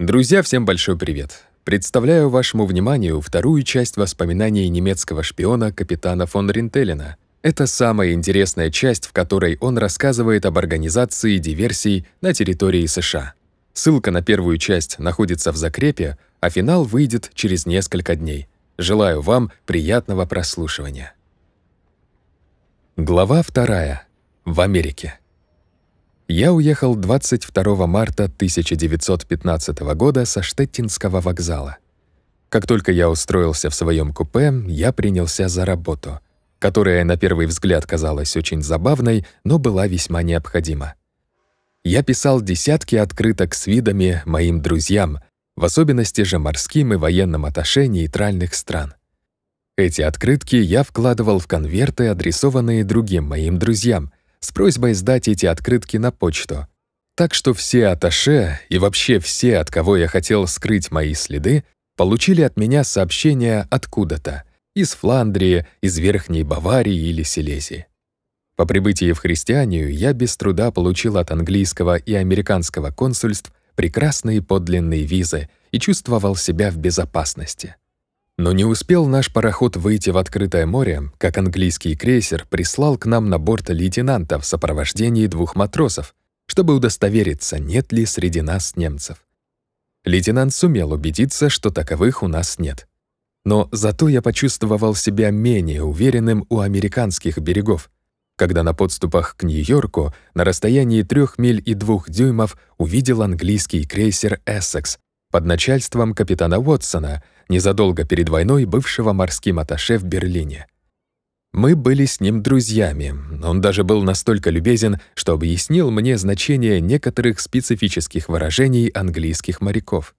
Друзья, всем большой привет! Представляю вашему вниманию вторую часть воспоминаний немецкого шпиона капитана фон Ринтелена. Это самая интересная часть, в которой он рассказывает об организации диверсий на территории США. Ссылка на первую часть находится в закрепе, а финал выйдет через несколько дней. Желаю вам приятного прослушивания. Глава вторая. В Америке. Я уехал 22 марта 1915 года со Штеттинского вокзала. Как только я устроился в своем купе, я принялся за работу, которая на первый взгляд казалась очень забавной, но была весьма необходима. Я писал десятки открыток с видами моим друзьям, в особенности же морским и военным атташе нейтральных стран. Эти открытки я вкладывал в конверты, адресованные другим моим друзьям — с просьбой сдать эти открытки на почту. Так что все аташе и вообще все, от кого я хотел скрыть мои следы, получили от меня сообщение откуда-то — из Фландрии, из Верхней Баварии или Силезии. По прибытии в христианию я без труда получил от английского и американского консульств прекрасные подлинные визы и чувствовал себя в безопасности. Но не успел наш пароход выйти в открытое море, как английский крейсер прислал к нам на борт лейтенанта в сопровождении двух матросов, чтобы удостовериться, нет ли среди нас немцев. Лейтенант сумел убедиться, что таковых у нас нет. Но зато я почувствовал себя менее уверенным у американских берегов, когда на подступах к Нью-Йорку на расстоянии трех миль и двух дюймов увидел английский крейсер «Эссекс» под начальством капитана Уотсона — незадолго перед войной бывшего морским аташе в Берлине. Мы были с ним друзьями, он даже был настолько любезен, что объяснил мне значение некоторых специфических выражений английских моряков.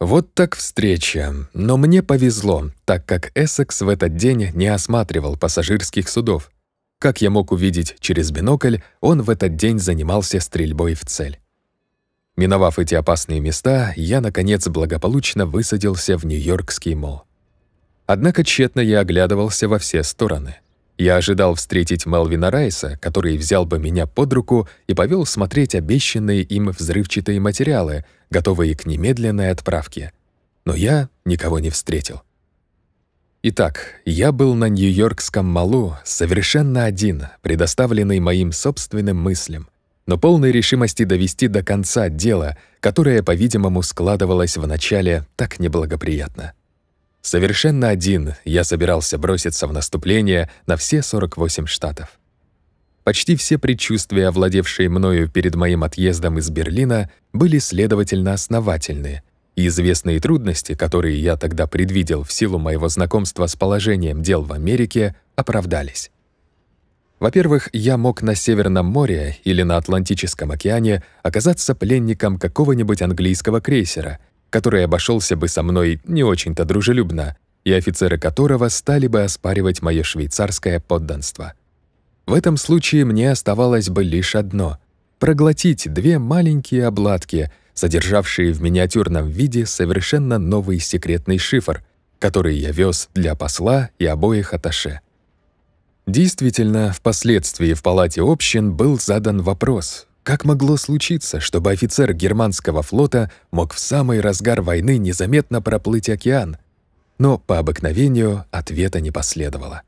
Вот так встреча, но мне повезло, так как Эссекс в этот день не осматривал пассажирских судов. Как я мог увидеть через бинокль, он в этот день занимался стрельбой в цель. Миновав эти опасные места, я, наконец, благополучно высадился в Нью-Йоркский мол. Однако тщетно я оглядывался во все стороны. Я ожидал встретить Мелвина Райса, который взял бы меня под руку и повел смотреть обещанные им взрывчатые материалы, готовые к немедленной отправке. Но я никого не встретил. Итак, я был на Нью-Йоркском малу совершенно один, предоставленный моим собственным мыслям но полной решимости довести до конца дело, которое, по-видимому, складывалось в начале так неблагоприятно. Совершенно один я собирался броситься в наступление на все 48 штатов. Почти все предчувствия, овладевшие мною перед моим отъездом из Берлина, были, следовательно, основательны, и известные трудности, которые я тогда предвидел в силу моего знакомства с положением дел в Америке, оправдались. Во-первых, я мог на Северном море или на Атлантическом океане оказаться пленником какого-нибудь английского крейсера, который обошелся бы со мной не очень-то дружелюбно, и офицеры которого стали бы оспаривать мое швейцарское подданство. В этом случае мне оставалось бы лишь одно — проглотить две маленькие обладки, содержавшие в миниатюрном виде совершенно новый секретный шифр, который я вез для посла и обоих аташе. Действительно, впоследствии в Палате общин был задан вопрос, как могло случиться, чтобы офицер германского флота мог в самый разгар войны незаметно проплыть океан? Но по обыкновению ответа не последовало.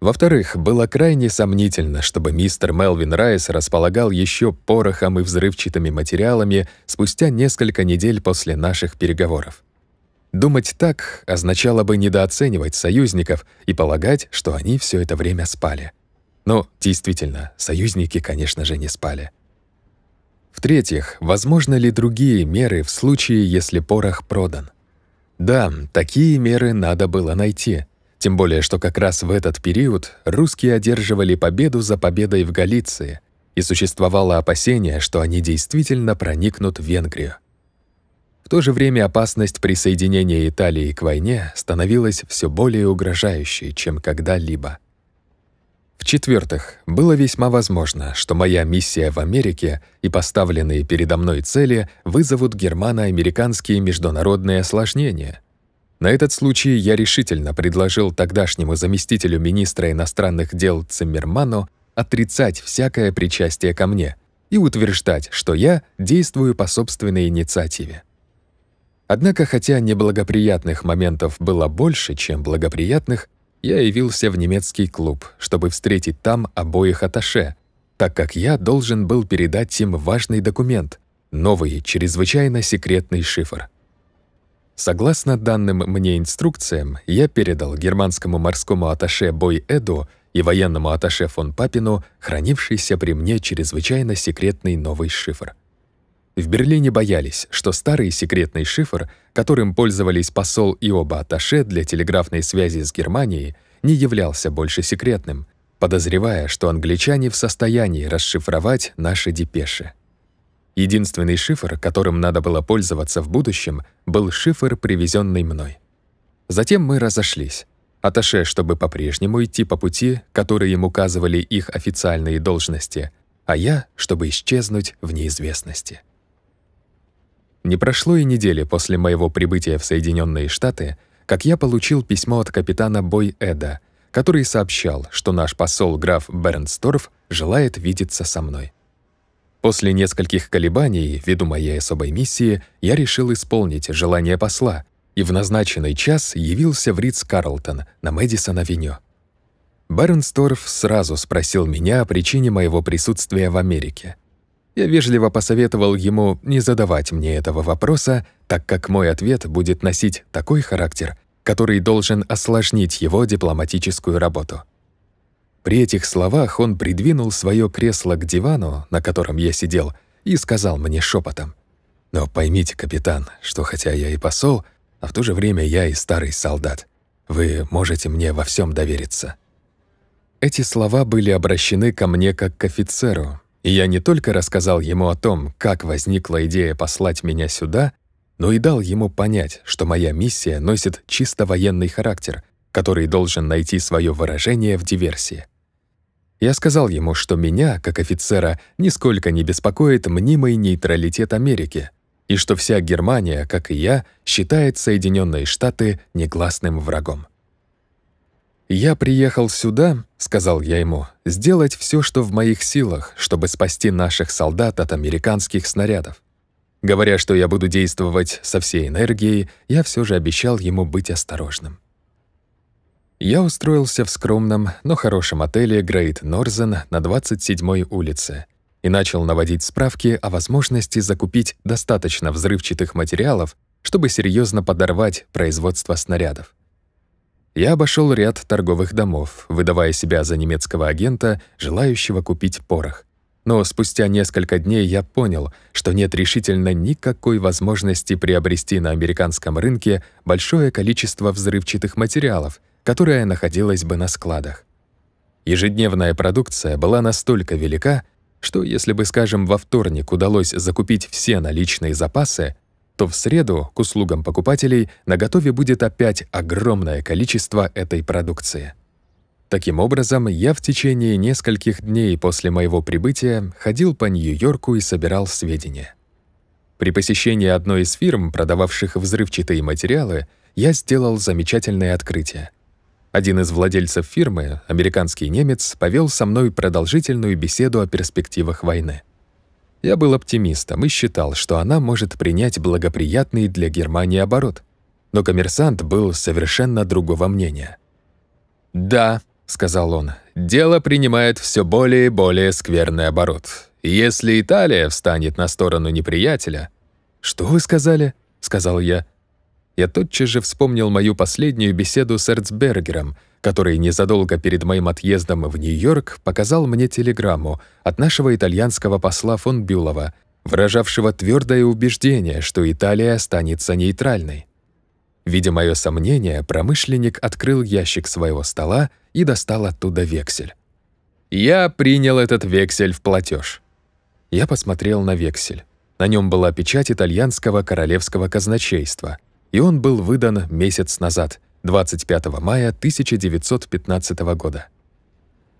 Во-вторых, было крайне сомнительно, чтобы мистер Мелвин Райс располагал еще порохом и взрывчатыми материалами спустя несколько недель после наших переговоров. Думать так означало бы недооценивать союзников и полагать, что они все это время спали. Но действительно, союзники, конечно же, не спали. В-третьих, возможно ли другие меры в случае, если порох продан? Да, такие меры надо было найти. Тем более, что как раз в этот период русские одерживали победу за победой в Галиции, и существовало опасение, что они действительно проникнут в Венгрию. В то же время опасность присоединения Италии к войне становилась все более угрожающей, чем когда-либо. В-четвертых, было весьма возможно, что моя миссия в Америке и поставленные передо мной цели вызовут германо-американские международные осложнения. На этот случай я решительно предложил тогдашнему заместителю министра иностранных дел Циммерману отрицать всякое причастие ко мне и утверждать, что я действую по собственной инициативе. Однако, хотя неблагоприятных моментов было больше, чем благоприятных, я явился в немецкий клуб, чтобы встретить там обоих аташе, так как я должен был передать им важный документ — новый, чрезвычайно секретный шифр. Согласно данным мне инструкциям, я передал германскому морскому аташе Бой Эду и военному аташе фон Папину хранившийся при мне чрезвычайно секретный новый шифр — в Берлине боялись, что старый секретный шифр, которым пользовались посол и оба атташе для телеграфной связи с Германией, не являлся больше секретным, подозревая, что англичане в состоянии расшифровать наши депеши. Единственный шифр, которым надо было пользоваться в будущем, был шифр, привезенный мной. Затем мы разошлись. Аташе, чтобы по-прежнему идти по пути, который им указывали их официальные должности, а я, чтобы исчезнуть в неизвестности. Не прошло и недели после моего прибытия в Соединенные Штаты, как я получил письмо от капитана Бой Эда, который сообщал, что наш посол граф Бернсторф желает видеться со мной. После нескольких колебаний, ввиду моей особой миссии, я решил исполнить желание посла и в назначенный час явился в Ридс-Карлтон на Мэдисон-авеню. Бернсторф сразу спросил меня о причине моего присутствия в Америке — я вежливо посоветовал ему не задавать мне этого вопроса, так как мой ответ будет носить такой характер, который должен осложнить его дипломатическую работу. При этих словах он придвинул свое кресло к дивану, на котором я сидел, и сказал мне шепотом: «Но поймите, капитан, что хотя я и посол, а в то же время я и старый солдат. Вы можете мне во всем довериться». Эти слова были обращены ко мне как к офицеру, я не только рассказал ему о том, как возникла идея послать меня сюда, но и дал ему понять, что моя миссия носит чисто военный характер, который должен найти свое выражение в диверсии. Я сказал ему, что меня, как офицера, нисколько не беспокоит мнимый нейтралитет Америки, и что вся Германия, как и я, считает Соединенные Штаты негласным врагом. «Я приехал сюда», — сказал я ему, — «сделать все, что в моих силах, чтобы спасти наших солдат от американских снарядов». Говоря, что я буду действовать со всей энергией, я все же обещал ему быть осторожным. Я устроился в скромном, но хорошем отеле Great Northern на 27-й улице и начал наводить справки о возможности закупить достаточно взрывчатых материалов, чтобы серьезно подорвать производство снарядов. Я обошел ряд торговых домов, выдавая себя за немецкого агента, желающего купить порох. Но спустя несколько дней я понял, что нет решительно никакой возможности приобрести на американском рынке большое количество взрывчатых материалов, которое находилось бы на складах. Ежедневная продукция была настолько велика, что если бы, скажем, во вторник удалось закупить все наличные запасы, то в среду к услугам покупателей на готове будет опять огромное количество этой продукции. Таким образом, я в течение нескольких дней после моего прибытия ходил по Нью-Йорку и собирал сведения. При посещении одной из фирм, продававших взрывчатые материалы, я сделал замечательное открытие. Один из владельцев фирмы, американский немец, повел со мной продолжительную беседу о перспективах войны. Я был оптимистом и считал, что она может принять благоприятный для Германии оборот. Но коммерсант был совершенно другого мнения. «Да», — сказал он, — «дело принимает все более и более скверный оборот. Если Италия встанет на сторону неприятеля...» «Что вы сказали?» — сказал я. Я тотчас же вспомнил мою последнюю беседу с Эрцбергером, который незадолго перед моим отъездом в Нью-Йорк показал мне телеграмму от нашего итальянского посла фон Бюлова, выражавшего твердое убеждение, что Италия останется нейтральной. Видя мое сомнение, промышленник открыл ящик своего стола и достал оттуда вексель. «Я принял этот вексель в платеж. Я посмотрел на вексель. На нем была печать итальянского королевского казначейства и он был выдан месяц назад, 25 мая 1915 года.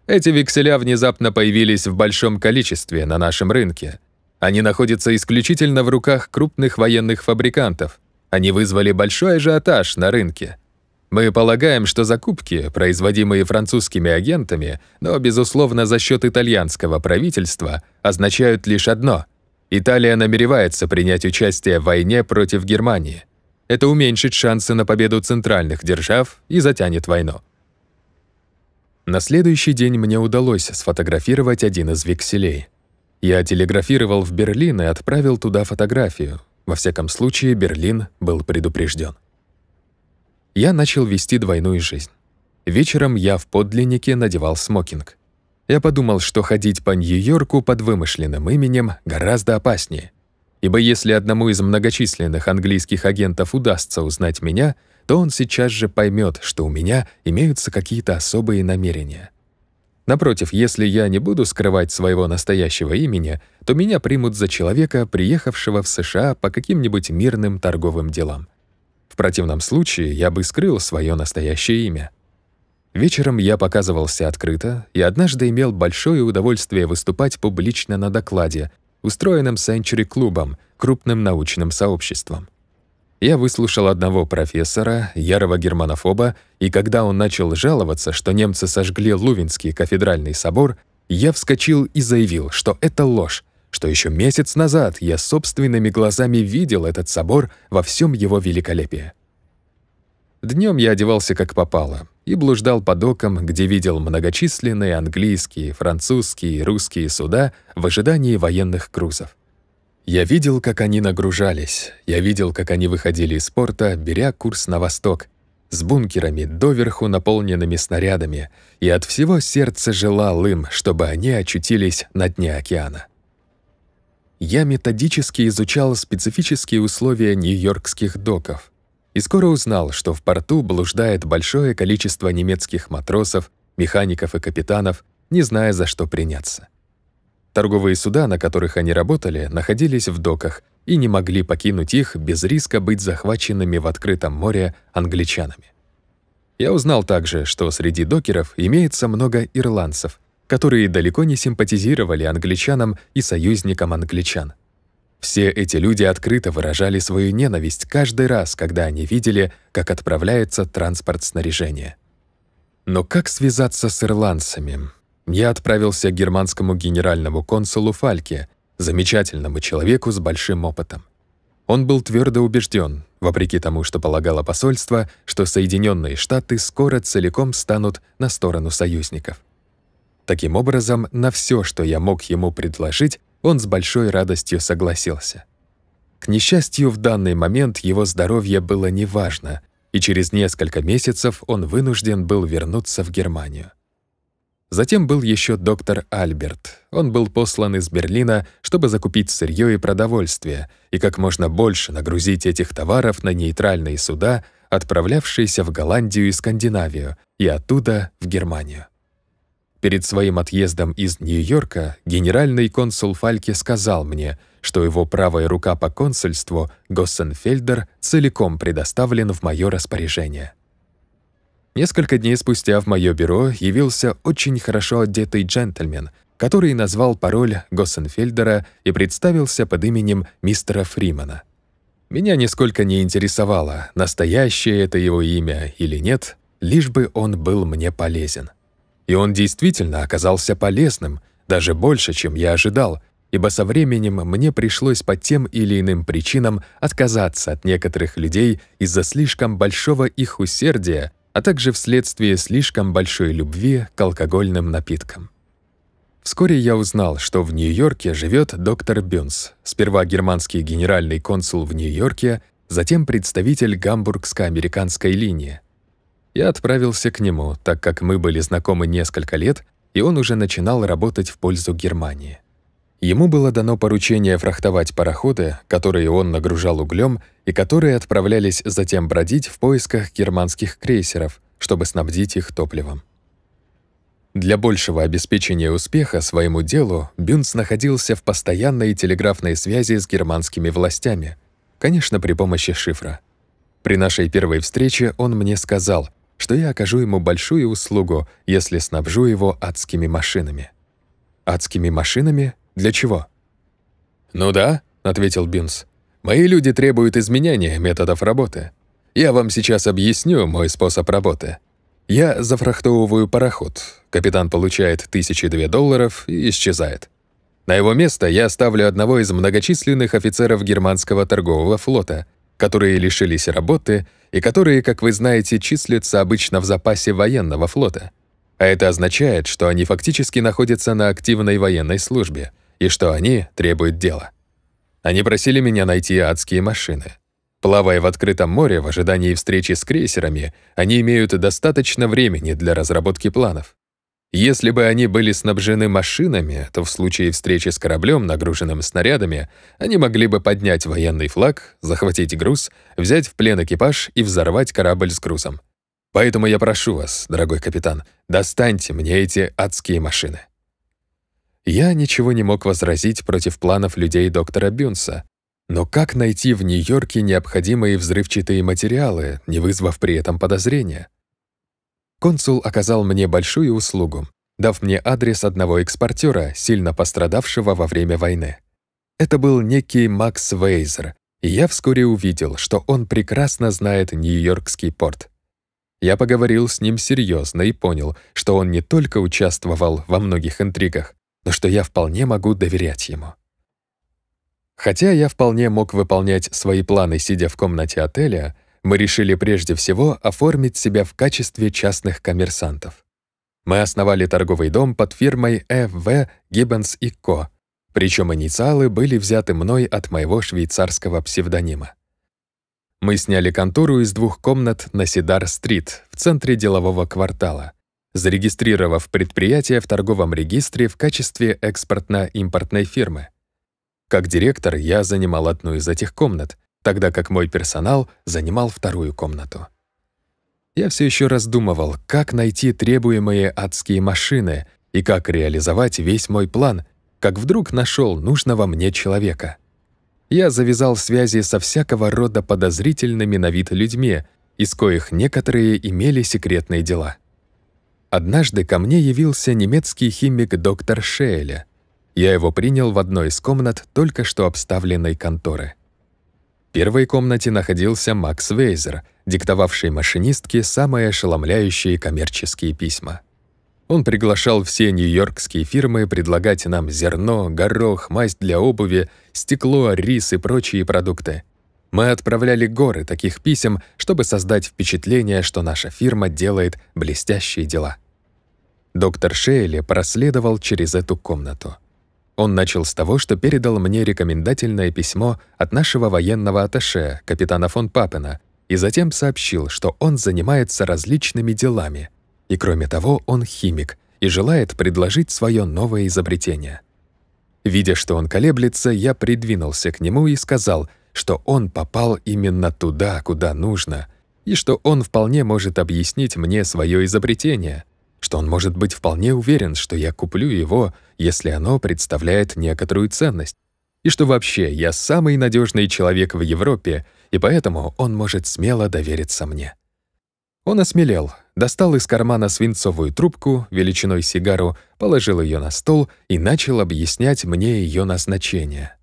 Эти векселя внезапно появились в большом количестве на нашем рынке. Они находятся исключительно в руках крупных военных фабрикантов. Они вызвали большой ажиотаж на рынке. Мы полагаем, что закупки, производимые французскими агентами, но, безусловно, за счет итальянского правительства, означают лишь одно — Италия намеревается принять участие в войне против Германии — это уменьшит шансы на победу центральных держав и затянет войну. На следующий день мне удалось сфотографировать один из векселей. Я телеграфировал в Берлин и отправил туда фотографию. Во всяком случае, Берлин был предупрежден. Я начал вести двойную жизнь. Вечером я в подлиннике надевал смокинг. Я подумал, что ходить по Нью-Йорку под вымышленным именем гораздо опаснее ибо если одному из многочисленных английских агентов удастся узнать меня, то он сейчас же поймет, что у меня имеются какие-то особые намерения. Напротив, если я не буду скрывать своего настоящего имени, то меня примут за человека, приехавшего в США по каким-нибудь мирным торговым делам. В противном случае я бы скрыл свое настоящее имя. Вечером я показывался открыто и однажды имел большое удовольствие выступать публично на докладе, устроенном Сенчури-клубом, крупным научным сообществом. Я выслушал одного профессора, ярого германофоба, и когда он начал жаловаться, что немцы сожгли Лувинский кафедральный собор, я вскочил и заявил, что это ложь, что еще месяц назад я собственными глазами видел этот собор во всем его великолепии. Днем я одевался как попало, и блуждал по докам, где видел многочисленные английские, французские и русские суда в ожидании военных крузов. Я видел, как они нагружались, я видел, как они выходили из порта, беря курс на восток, с бункерами, доверху наполненными снарядами, и от всего сердца желал им, чтобы они очутились на дне океана. Я методически изучал специфические условия нью-йоркских доков — и скоро узнал, что в порту блуждает большое количество немецких матросов, механиков и капитанов, не зная, за что приняться. Торговые суда, на которых они работали, находились в доках и не могли покинуть их без риска быть захваченными в открытом море англичанами. Я узнал также, что среди докеров имеется много ирландцев, которые далеко не симпатизировали англичанам и союзникам англичан. Все эти люди открыто выражали свою ненависть каждый раз, когда они видели, как отправляется транспорт снаряжения. Но как связаться с ирландцами? Я отправился к германскому генеральному консулу Фальке, замечательному человеку с большим опытом. Он был твердо убежден, вопреки тому, что полагало посольство, что Соединенные Штаты скоро целиком станут на сторону союзников. Таким образом, на все, что я мог ему предложить, он с большой радостью согласился. К несчастью, в данный момент его здоровье было неважно, и через несколько месяцев он вынужден был вернуться в Германию. Затем был еще доктор Альберт. Он был послан из Берлина, чтобы закупить сырье и продовольствие, и как можно больше нагрузить этих товаров на нейтральные суда, отправлявшиеся в Голландию и Скандинавию, и оттуда в Германию. Перед своим отъездом из Нью-Йорка генеральный консул Фальке сказал мне, что его правая рука по консульству, Госсенфельдер, целиком предоставлен в моё распоряжение. Несколько дней спустя в моё бюро явился очень хорошо одетый джентльмен, который назвал пароль Госсенфельдера и представился под именем мистера Фримана. Меня нисколько не интересовало, настоящее это его имя или нет, лишь бы он был мне полезен. И он действительно оказался полезным, даже больше, чем я ожидал, ибо со временем мне пришлось по тем или иным причинам отказаться от некоторых людей из-за слишком большого их усердия, а также вследствие слишком большой любви к алкогольным напиткам. Вскоре я узнал, что в Нью-Йорке живет доктор Бюнс, сперва германский генеральный консул в Нью-Йорке, затем представитель гамбургско-американской линии я отправился к нему, так как мы были знакомы несколько лет, и он уже начинал работать в пользу Германии. Ему было дано поручение фрахтовать пароходы, которые он нагружал углем и которые отправлялись затем бродить в поисках германских крейсеров, чтобы снабдить их топливом. Для большего обеспечения успеха своему делу Бюнц находился в постоянной телеграфной связи с германскими властями, конечно, при помощи шифра. При нашей первой встрече он мне сказал — что я окажу ему большую услугу, если снабжу его адскими машинами. Адскими машинами? Для чего? «Ну да», — ответил Бинс. «Мои люди требуют изменения методов работы. Я вам сейчас объясню мой способ работы. Я зафрахтовываю пароход. Капитан получает тысячи две долларов и исчезает. На его место я ставлю одного из многочисленных офицеров германского торгового флота — которые лишились работы и которые, как вы знаете, числятся обычно в запасе военного флота. А это означает, что они фактически находятся на активной военной службе и что они требуют дела. Они просили меня найти адские машины. Плавая в открытом море в ожидании встречи с крейсерами, они имеют достаточно времени для разработки планов. Если бы они были снабжены машинами, то в случае встречи с кораблем, нагруженным снарядами, они могли бы поднять военный флаг, захватить груз, взять в плен экипаж и взорвать корабль с грузом. Поэтому я прошу вас, дорогой капитан, достаньте мне эти адские машины». Я ничего не мог возразить против планов людей доктора Бюнса. Но как найти в Нью-Йорке необходимые взрывчатые материалы, не вызвав при этом подозрения? консул оказал мне большую услугу, дав мне адрес одного экспортера, сильно пострадавшего во время войны. Это был некий Макс Вейзер, и я вскоре увидел, что он прекрасно знает Нью-Йоркский порт. Я поговорил с ним серьезно и понял, что он не только участвовал во многих интригах, но что я вполне могу доверять ему. Хотя я вполне мог выполнять свои планы, сидя в комнате отеля, мы решили прежде всего оформить себя в качестве частных коммерсантов. Мы основали торговый дом под фирмой F.V. Э Gibbons Co., причем инициалы были взяты мной от моего швейцарского псевдонима. Мы сняли контору из двух комнат на Сидар-стрит в центре делового квартала, зарегистрировав предприятие в торговом регистре в качестве экспортно-импортной фирмы. Как директор я занимал одну из этих комнат — тогда как мой персонал занимал вторую комнату. Я все еще раздумывал, как найти требуемые адские машины и как реализовать весь мой план, как вдруг нашел нужного мне человека. Я завязал связи со всякого рода подозрительными на вид людьми, из коих некоторые имели секретные дела. Однажды ко мне явился немецкий химик доктор Шейля. Я его принял в одной из комнат только что обставленной конторы первой комнате находился Макс Вейзер, диктовавший машинистке самые ошеломляющие коммерческие письма. Он приглашал все нью-йоркские фирмы предлагать нам зерно, горох, мазь для обуви, стекло, рис и прочие продукты. Мы отправляли горы таких писем, чтобы создать впечатление, что наша фирма делает блестящие дела. Доктор Шейли проследовал через эту комнату. Он начал с того, что передал мне рекомендательное письмо от нашего военного атташе, капитана фон Папена, и затем сообщил, что он занимается различными делами. И кроме того, он химик и желает предложить свое новое изобретение. Видя, что он колеблется, я придвинулся к нему и сказал, что он попал именно туда, куда нужно, и что он вполне может объяснить мне свое изобретение, что он может быть вполне уверен, что я куплю его если оно представляет некоторую ценность, и что вообще я самый надежный человек в Европе, и поэтому он может смело довериться мне. Он осмелел, достал из кармана свинцовую трубку, величиной сигару, положил ее на стол и начал объяснять мне ее назначение.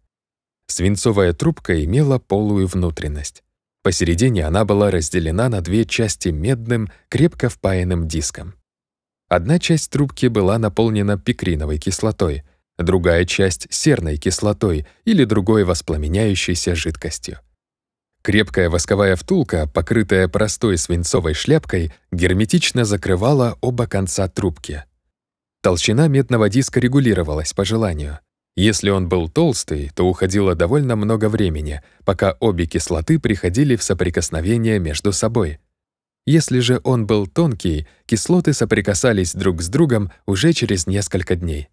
Свинцовая трубка имела полую внутренность. Посередине она была разделена на две части медным, крепко впаянным диском. Одна часть трубки была наполнена пикриновой кислотой, другая часть — серной кислотой или другой воспламеняющейся жидкостью. Крепкая восковая втулка, покрытая простой свинцовой шляпкой, герметично закрывала оба конца трубки. Толщина медного диска регулировалась по желанию. Если он был толстый, то уходило довольно много времени, пока обе кислоты приходили в соприкосновение между собой — если же он был тонкий, кислоты соприкасались друг с другом уже через несколько дней.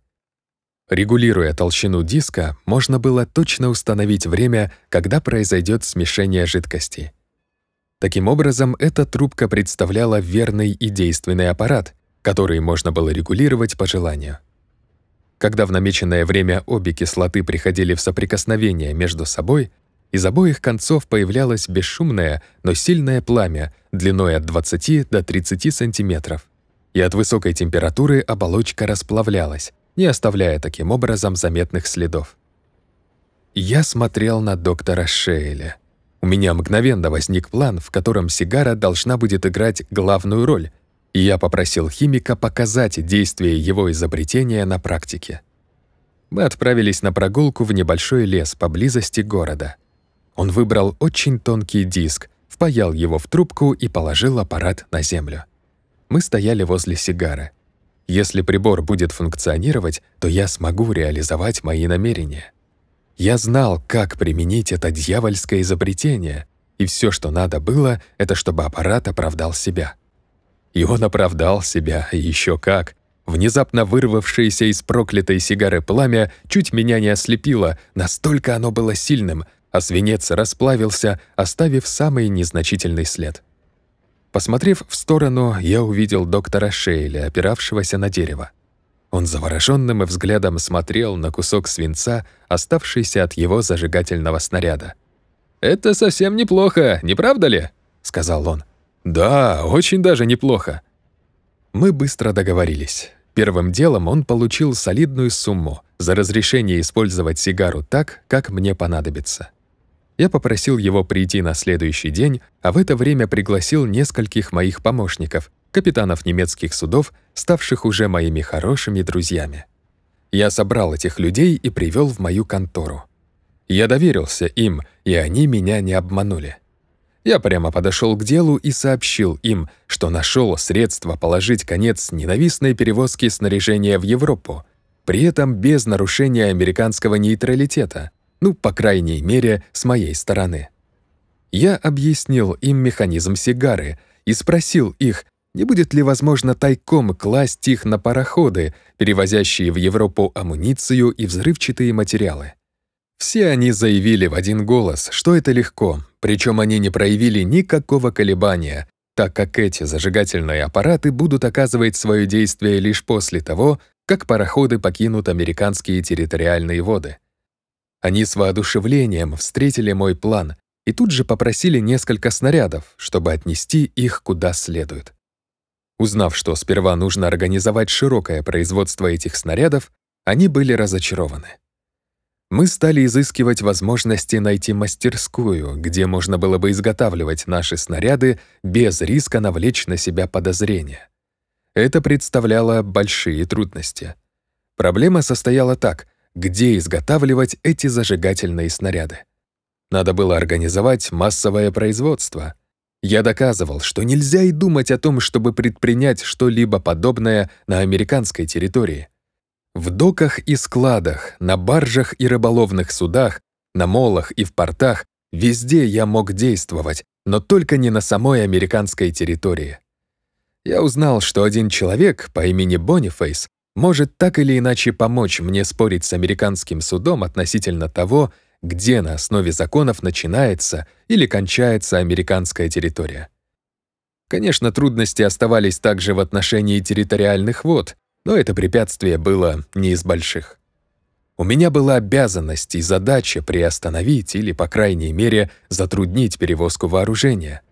Регулируя толщину диска, можно было точно установить время, когда произойдет смешение жидкостей. Таким образом, эта трубка представляла верный и действенный аппарат, который можно было регулировать по желанию. Когда в намеченное время обе кислоты приходили в соприкосновение между собой, из обоих концов появлялось бесшумное, но сильное пламя, длиной от 20 до 30 сантиметров. И от высокой температуры оболочка расплавлялась, не оставляя таким образом заметных следов. Я смотрел на доктора Шейля. У меня мгновенно возник план, в котором сигара должна будет играть главную роль, и я попросил химика показать действие его изобретения на практике. Мы отправились на прогулку в небольшой лес поблизости города — он выбрал очень тонкий диск, впаял его в трубку и положил аппарат на землю. Мы стояли возле сигары. Если прибор будет функционировать, то я смогу реализовать мои намерения. Я знал, как применить это дьявольское изобретение, и все, что надо было, это чтобы аппарат оправдал себя. И он оправдал себя, еще как. Внезапно вырвавшееся из проклятой сигары пламя чуть меня не ослепило, настолько оно было сильным — а свинец расплавился, оставив самый незначительный след. Посмотрев в сторону, я увидел доктора Шейля, опиравшегося на дерево. Он завороженным взглядом смотрел на кусок свинца, оставшийся от его зажигательного снаряда. «Это совсем неплохо, не правда ли?» — сказал он. «Да, очень даже неплохо». Мы быстро договорились. Первым делом он получил солидную сумму за разрешение использовать сигару так, как мне понадобится. Я попросил его прийти на следующий день, а в это время пригласил нескольких моих помощников, капитанов немецких судов, ставших уже моими хорошими друзьями. Я собрал этих людей и привел в мою контору. Я доверился им, и они меня не обманули. Я прямо подошел к делу и сообщил им, что нашел средство положить конец ненавистной перевозке снаряжения в Европу, при этом без нарушения американского нейтралитета — ну, по крайней мере, с моей стороны. Я объяснил им механизм сигары и спросил их, не будет ли возможно тайком класть их на пароходы, перевозящие в Европу амуницию и взрывчатые материалы. Все они заявили в один голос, что это легко, причем они не проявили никакого колебания, так как эти зажигательные аппараты будут оказывать свое действие лишь после того, как пароходы покинут американские территориальные воды. Они с воодушевлением встретили мой план и тут же попросили несколько снарядов, чтобы отнести их куда следует. Узнав, что сперва нужно организовать широкое производство этих снарядов, они были разочарованы. Мы стали изыскивать возможности найти мастерскую, где можно было бы изготавливать наши снаряды без риска навлечь на себя подозрения. Это представляло большие трудности. Проблема состояла так — где изготавливать эти зажигательные снаряды. Надо было организовать массовое производство. Я доказывал, что нельзя и думать о том, чтобы предпринять что-либо подобное на американской территории. В доках и складах, на баржах и рыболовных судах, на молах и в портах везде я мог действовать, но только не на самой американской территории. Я узнал, что один человек по имени Бонифейс может так или иначе помочь мне спорить с американским судом относительно того, где на основе законов начинается или кончается американская территория. Конечно, трудности оставались также в отношении территориальных вод, но это препятствие было не из больших. У меня была обязанность и задача приостановить или, по крайней мере, затруднить перевозку вооружения —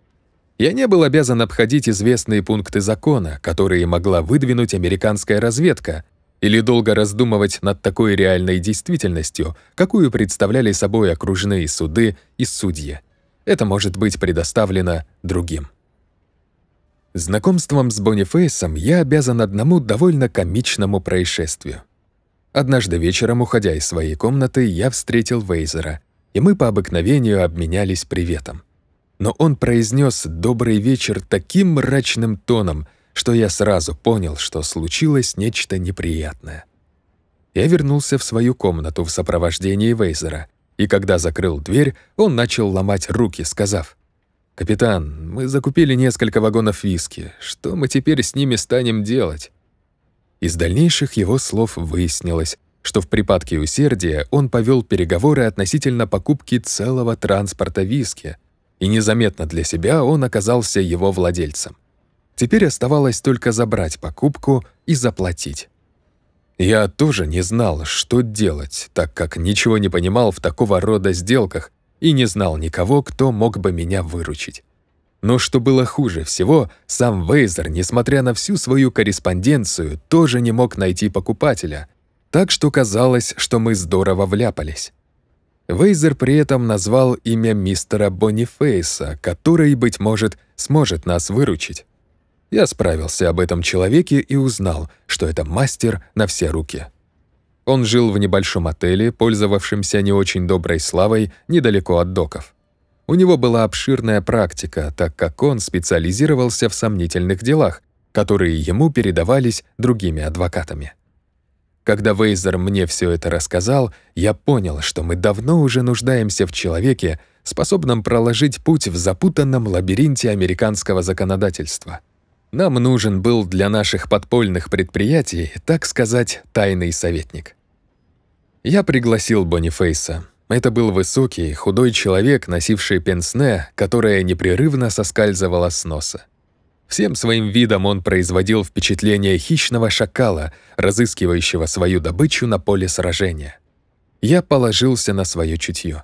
я не был обязан обходить известные пункты закона, которые могла выдвинуть американская разведка, или долго раздумывать над такой реальной действительностью, какую представляли собой окружные суды и судьи. Это может быть предоставлено другим. Знакомством с Бонифейсом я обязан одному довольно комичному происшествию. Однажды вечером, уходя из своей комнаты, я встретил Вейзера, и мы по обыкновению обменялись приветом но он произнес «добрый вечер» таким мрачным тоном, что я сразу понял, что случилось нечто неприятное. Я вернулся в свою комнату в сопровождении Вейзера, и когда закрыл дверь, он начал ломать руки, сказав «Капитан, мы закупили несколько вагонов виски. Что мы теперь с ними станем делать?» Из дальнейших его слов выяснилось, что в припадке усердия он повел переговоры относительно покупки целого транспорта виски — и незаметно для себя он оказался его владельцем. Теперь оставалось только забрать покупку и заплатить. Я тоже не знал, что делать, так как ничего не понимал в такого рода сделках и не знал никого, кто мог бы меня выручить. Но что было хуже всего, сам Вейзер, несмотря на всю свою корреспонденцию, тоже не мог найти покупателя. Так что казалось, что мы здорово вляпались. Вейзер при этом назвал имя мистера Бонифейса, который, быть может, сможет нас выручить. Я справился об этом человеке и узнал, что это мастер на все руки. Он жил в небольшом отеле, пользовавшемся не очень доброй славой, недалеко от доков. У него была обширная практика, так как он специализировался в сомнительных делах, которые ему передавались другими адвокатами. Когда Вейзер мне все это рассказал, я понял, что мы давно уже нуждаемся в человеке, способном проложить путь в запутанном лабиринте американского законодательства. Нам нужен был для наших подпольных предприятий, так сказать, тайный советник. Я пригласил Бонифейса. Это был высокий, худой человек, носивший пенсне, которое непрерывно соскальзывало с носа. Всем своим видом он производил впечатление хищного шакала, разыскивающего свою добычу на поле сражения. Я положился на свое чутье.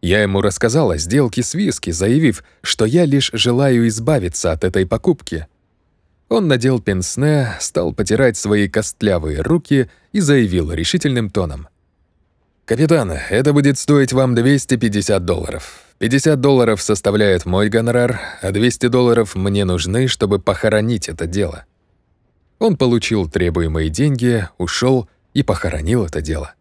Я ему рассказал о сделке с виски, заявив, что я лишь желаю избавиться от этой покупки. Он надел пенсне, стал потирать свои костлявые руки и заявил решительным тоном. «Капитан, это будет стоить вам 250 долларов. 50 долларов составляет мой гонорар, а 200 долларов мне нужны, чтобы похоронить это дело. Он получил требуемые деньги, ушел и похоронил это дело.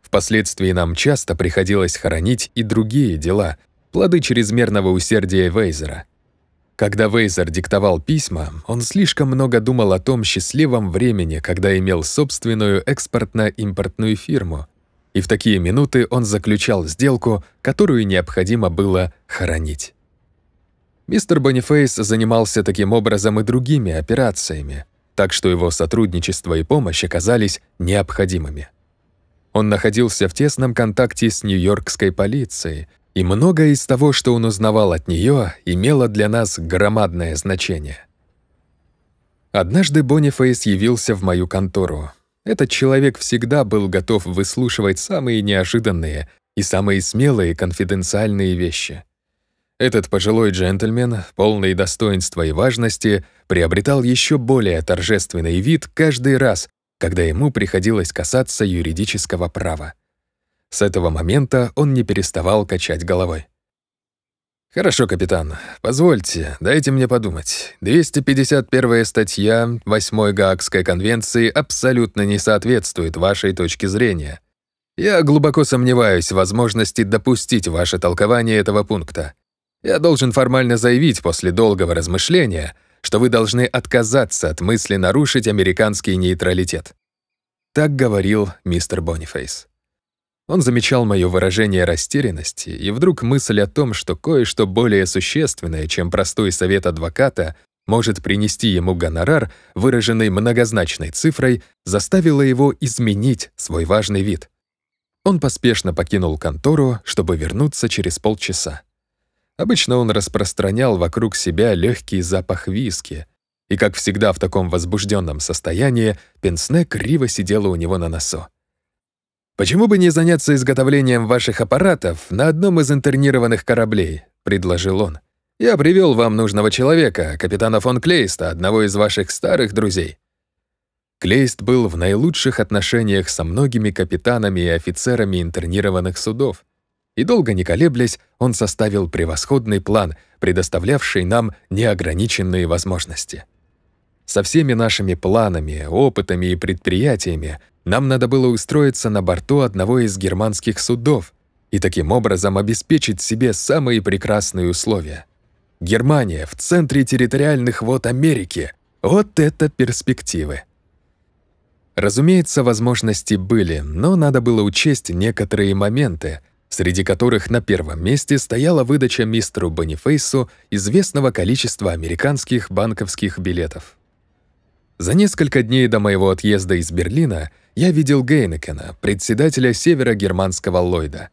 Впоследствии нам часто приходилось хоронить и другие дела, плоды чрезмерного усердия Вейзера. Когда Вейзер диктовал письма, он слишком много думал о том счастливом времени, когда имел собственную экспортно-импортную фирму, и в такие минуты он заключал сделку, которую необходимо было хоронить. Мистер Бонифейс занимался таким образом и другими операциями, так что его сотрудничество и помощь оказались необходимыми. Он находился в тесном контакте с нью-йоркской полицией, и многое из того, что он узнавал от нее, имело для нас громадное значение. Однажды Бонифейс явился в мою контору, этот человек всегда был готов выслушивать самые неожиданные и самые смелые конфиденциальные вещи. Этот пожилой джентльмен, полный достоинства и важности, приобретал еще более торжественный вид каждый раз, когда ему приходилось касаться юридического права. С этого момента он не переставал качать головой. «Хорошо, капитан. Позвольте, дайте мне подумать. 251 статья 8 Гаагской конвенции абсолютно не соответствует вашей точке зрения. Я глубоко сомневаюсь в возможности допустить ваше толкование этого пункта. Я должен формально заявить после долгого размышления, что вы должны отказаться от мысли нарушить американский нейтралитет». Так говорил мистер Бонифейс. Он замечал моё выражение растерянности, и вдруг мысль о том, что кое-что более существенное, чем простой совет адвоката, может принести ему гонорар, выраженный многозначной цифрой, заставила его изменить свой важный вид. Он поспешно покинул контору, чтобы вернуться через полчаса. Обычно он распространял вокруг себя лёгкий запах виски, и, как всегда в таком возбуждённом состоянии, пенсне криво сидела у него на носу. «Почему бы не заняться изготовлением ваших аппаратов на одном из интернированных кораблей?» — предложил он. «Я привел вам нужного человека, капитана фон Клейста, одного из ваших старых друзей». Клейст был в наилучших отношениях со многими капитанами и офицерами интернированных судов. И долго не колеблясь, он составил превосходный план, предоставлявший нам неограниченные возможности. Со всеми нашими планами, опытами и предприятиями нам надо было устроиться на борту одного из германских судов и таким образом обеспечить себе самые прекрасные условия. Германия в центре территориальных вод Америки. Вот это перспективы. Разумеется, возможности были, но надо было учесть некоторые моменты, среди которых на первом месте стояла выдача мистеру Бонифейсу известного количества американских банковских билетов. За несколько дней до моего отъезда из Берлина я видел Гейнекена, председателя Северо-германского Ллойда.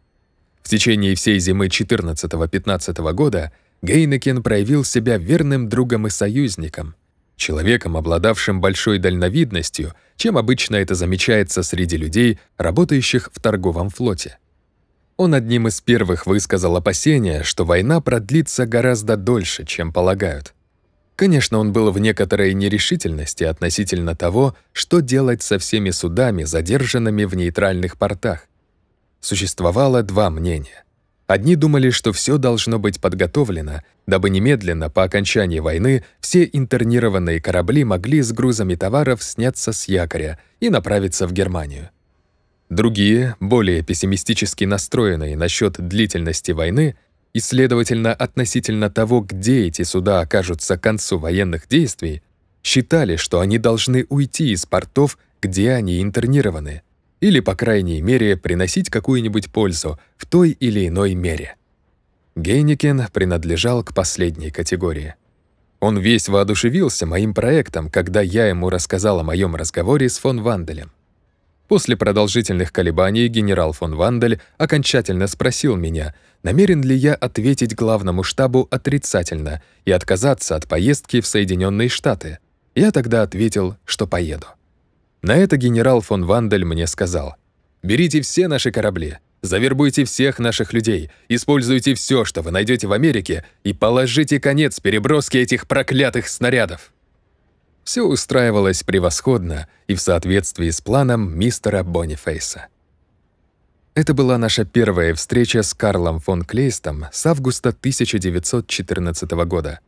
В течение всей зимы 14-15 года Гейнекен проявил себя верным другом и союзником, человеком, обладавшим большой дальновидностью, чем обычно это замечается среди людей, работающих в торговом флоте. Он одним из первых высказал опасения, что война продлится гораздо дольше, чем полагают. Конечно, он был в некоторой нерешительности относительно того, что делать со всеми судами, задержанными в нейтральных портах. Существовало два мнения. Одни думали, что все должно быть подготовлено, дабы немедленно по окончании войны все интернированные корабли могли с грузами товаров сняться с якоря и направиться в Германию. Другие, более пессимистически настроенные насчет длительности войны, и, следовательно, относительно того, где эти суда окажутся к концу военных действий, считали, что они должны уйти из портов, где они интернированы, или, по крайней мере, приносить какую-нибудь пользу в той или иной мере. Гейникен принадлежал к последней категории. Он весь воодушевился моим проектом, когда я ему рассказал о моем разговоре с фон Ванделем. После продолжительных колебаний генерал фон Вандель окончательно спросил меня — намерен ли я ответить главному штабу отрицательно и отказаться от поездки в Соединенные Штаты. Я тогда ответил, что поеду. На это генерал фон Вандель мне сказал, «Берите все наши корабли, завербуйте всех наших людей, используйте все, что вы найдете в Америке, и положите конец переброске этих проклятых снарядов». Все устраивалось превосходно и в соответствии с планом мистера Бонифейса. Это была наша первая встреча с Карлом фон Клейстом с августа 1914 года.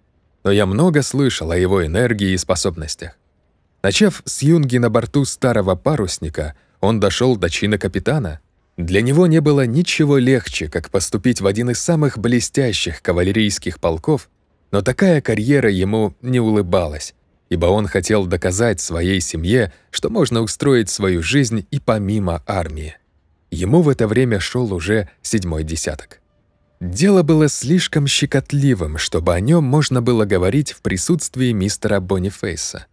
Но я много слышал о его энергии и способностях. Начав с юнги на борту старого парусника, он дошел до чина капитана. Для него не было ничего легче, как поступить в один из самых блестящих кавалерийских полков, но такая карьера ему не улыбалась, ибо он хотел доказать своей семье, что можно устроить свою жизнь и помимо армии. Ему в это время шел уже седьмой десяток. Дело было слишком щекотливым, чтобы о нем можно было говорить в присутствии мистера Бонифейса.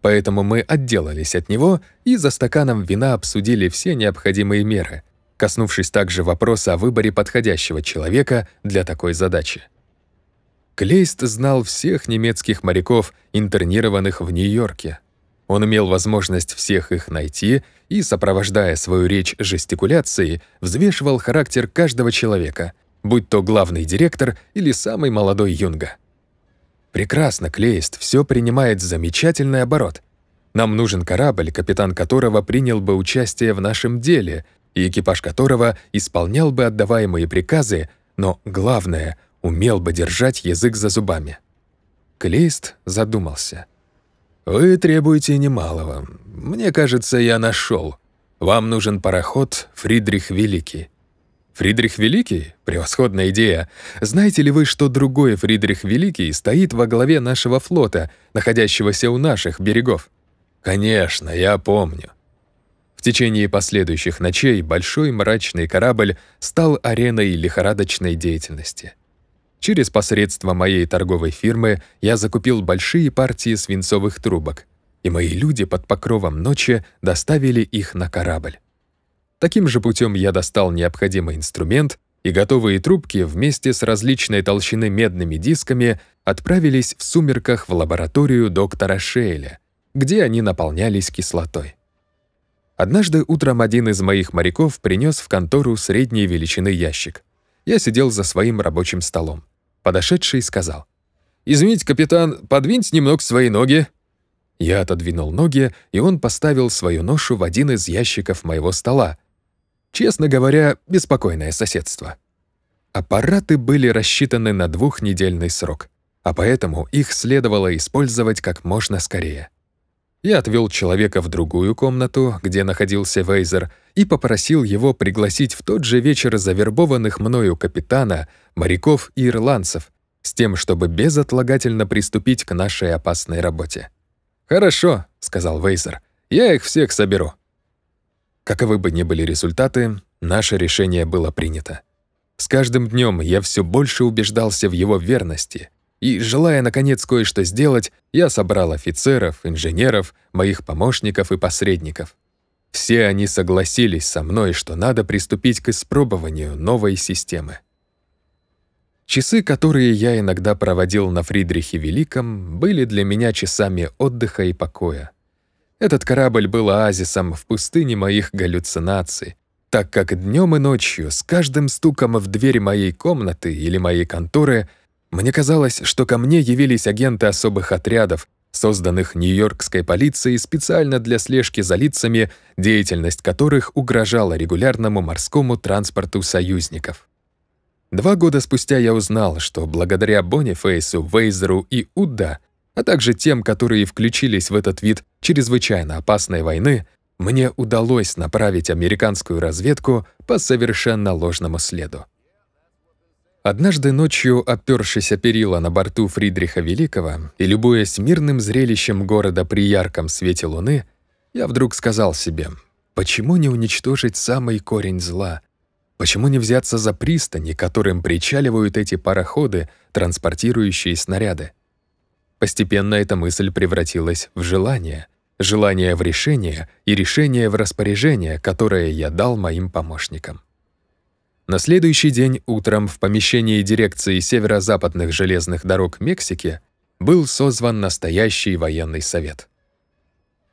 Поэтому мы отделались от него и за стаканом вина обсудили все необходимые меры, коснувшись также вопроса о выборе подходящего человека для такой задачи. Клейст знал всех немецких моряков, интернированных в Нью-Йорке, он имел возможность всех их найти и, сопровождая свою речь жестикуляцией, взвешивал характер каждого человека, будь то главный директор или самый молодой юнга. Прекрасно, Клеист все принимает замечательный оборот. Нам нужен корабль, капитан которого принял бы участие в нашем деле и экипаж которого исполнял бы отдаваемые приказы, но, главное, умел бы держать язык за зубами. Клейст задумался. «Вы требуете немалого. Мне кажется, я нашел. Вам нужен пароход «Фридрих Великий». Фридрих Великий? Превосходная идея. Знаете ли вы, что другой Фридрих Великий стоит во главе нашего флота, находящегося у наших берегов? Конечно, я помню. В течение последующих ночей большой мрачный корабль стал ареной лихорадочной деятельности. Через посредство моей торговой фирмы я закупил большие партии свинцовых трубок, и мои люди под покровом ночи доставили их на корабль. Таким же путем я достал необходимый инструмент, и готовые трубки вместе с различной толщины медными дисками отправились в сумерках в лабораторию доктора Шейля, где они наполнялись кислотой. Однажды утром один из моих моряков принес в контору средней величины ящик. Я сидел за своим рабочим столом. Подошедший сказал. «Извините, капитан, подвиньте немного свои ноги». Я отодвинул ноги, и он поставил свою ношу в один из ящиков моего стола. Честно говоря, беспокойное соседство. Аппараты были рассчитаны на двухнедельный срок, а поэтому их следовало использовать как можно скорее. Я отвел человека в другую комнату, где находился Вейзер, и попросил его пригласить в тот же вечер завербованных мною капитана, моряков и ирландцев, с тем, чтобы безотлагательно приступить к нашей опасной работе. «Хорошо», — сказал Вейзер, — «я их всех соберу». Каковы бы ни были результаты, наше решение было принято. С каждым днем я все больше убеждался в его верности, и, желая наконец кое-что сделать, я собрал офицеров, инженеров, моих помощников и посредников. Все они согласились со мной, что надо приступить к испробованию новой системы. Часы, которые я иногда проводил на Фридрихе Великом, были для меня часами отдыха и покоя. Этот корабль был оазисом в пустыне моих галлюцинаций, так как днем и ночью с каждым стуком в дверь моей комнаты или моей конторы мне казалось, что ко мне явились агенты особых отрядов, созданных Нью-Йоркской полицией специально для слежки за лицами, деятельность которых угрожала регулярному морскому транспорту союзников. Два года спустя я узнал, что благодаря Бонифейсу, Вейзеру и Удда, а также тем, которые включились в этот вид чрезвычайно опасной войны, мне удалось направить американскую разведку по совершенно ложному следу. Однажды ночью, опёршись о перила на борту Фридриха Великого и любуясь мирным зрелищем города при ярком свете луны, я вдруг сказал себе, почему не уничтожить самый корень зла? Почему не взяться за пристани, которым причаливают эти пароходы, транспортирующие снаряды? Постепенно эта мысль превратилась в желание. Желание в решение и решение в распоряжение, которое я дал моим помощникам. На следующий день утром в помещении дирекции северо-западных железных дорог Мексики был созван настоящий военный совет.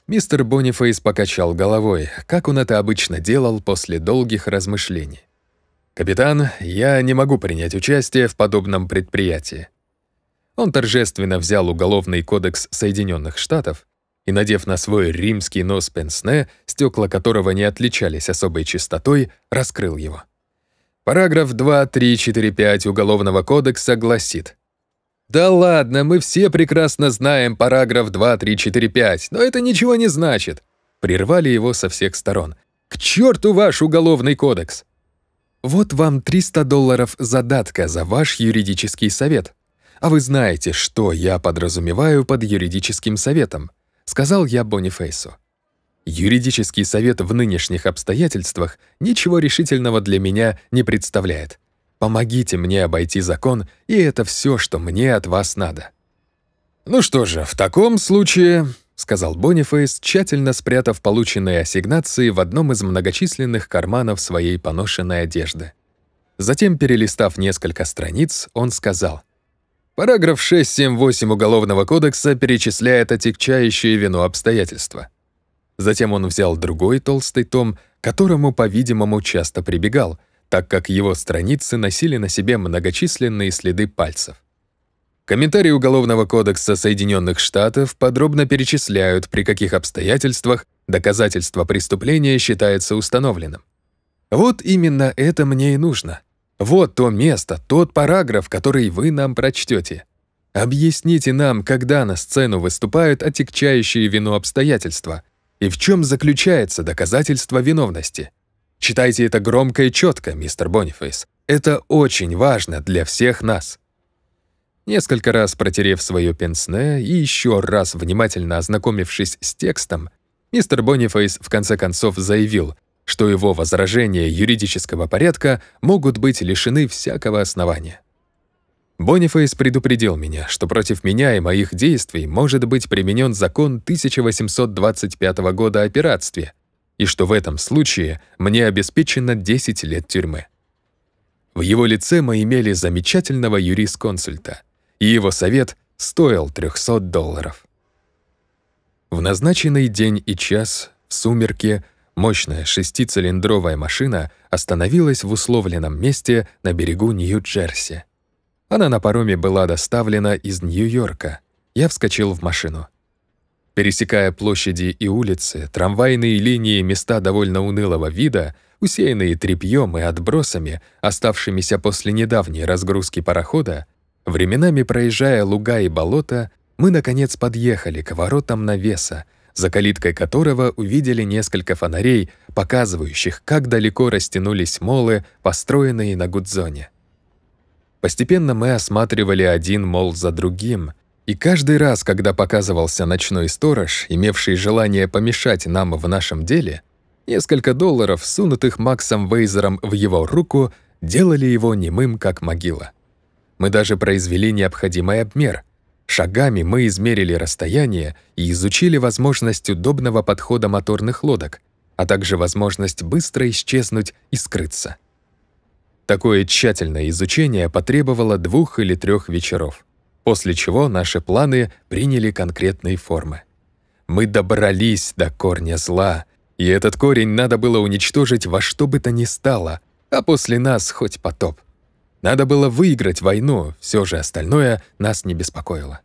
Мистер Бонифейс покачал головой, как он это обычно делал после долгих размышлений. «Капитан, я не могу принять участие в подобном предприятии». Он торжественно взял Уголовный кодекс Соединенных Штатов и, надев на свой римский нос пенсне, стекла которого не отличались особой чистотой, раскрыл его. Параграф 2345 Уголовного кодекса гласит. Да ладно, мы все прекрасно знаем параграф 2345, но это ничего не значит. Прервали его со всех сторон. К черту ваш уголовный кодекс! Вот вам 300 долларов задатка за ваш юридический совет. А вы знаете, что я подразумеваю под юридическим советом, сказал я Бонифейсу. Юридический совет в нынешних обстоятельствах ничего решительного для меня не представляет. Помогите мне обойти закон, и это все, что мне от вас надо». «Ну что же, в таком случае...» — сказал Бонифейс, тщательно спрятав полученные ассигнации в одном из многочисленных карманов своей поношенной одежды. Затем, перелистав несколько страниц, он сказал. «Параграф 678 Уголовного кодекса перечисляет отягчающие вину обстоятельства. Затем он взял другой толстый том, которому, по-видимому, часто прибегал, так как его страницы носили на себе многочисленные следы пальцев. Комментарии Уголовного кодекса Соединенных Штатов подробно перечисляют, при каких обстоятельствах доказательство преступления считается установленным. Вот именно это мне и нужно. Вот то место, тот параграф, который вы нам прочтете. Объясните нам, когда на сцену выступают отягчающие вину обстоятельства — и в чем заключается доказательство виновности? Читайте это громко и четко, мистер Бонифейс. Это очень важно для всех нас. Несколько раз протерев свое пенсне и еще раз внимательно ознакомившись с текстом, мистер Бонифейс в конце концов заявил, что его возражения юридического порядка могут быть лишены всякого основания. Бонифейс предупредил меня, что против меня и моих действий может быть применен закон 1825 года о пиратстве, и что в этом случае мне обеспечено 10 лет тюрьмы. В его лице мы имели замечательного юрисконсульта, и его совет стоил 300 долларов. В назначенный день и час, в сумерки, мощная шестицилиндровая машина остановилась в условленном месте на берегу Нью-Джерси. Она на пароме была доставлена из Нью-Йорка. Я вскочил в машину. Пересекая площади и улицы, трамвайные линии места довольно унылого вида, усеянные тряпьем и отбросами, оставшимися после недавней разгрузки парохода, временами проезжая луга и болота, мы, наконец, подъехали к воротам навеса, за калиткой которого увидели несколько фонарей, показывающих, как далеко растянулись молы, построенные на Гудзоне. Постепенно мы осматривали один мол за другим, и каждый раз, когда показывался ночной сторож, имевший желание помешать нам в нашем деле, несколько долларов, сунутых Максом Вейзером в его руку, делали его немым, как могила. Мы даже произвели необходимый обмер. Шагами мы измерили расстояние и изучили возможность удобного подхода моторных лодок, а также возможность быстро исчезнуть и скрыться. Такое тщательное изучение потребовало двух или трех вечеров, после чего наши планы приняли конкретные формы. Мы добрались до корня зла, и этот корень надо было уничтожить во что бы то ни стало, а после нас хоть потоп. Надо было выиграть войну, все же остальное нас не беспокоило.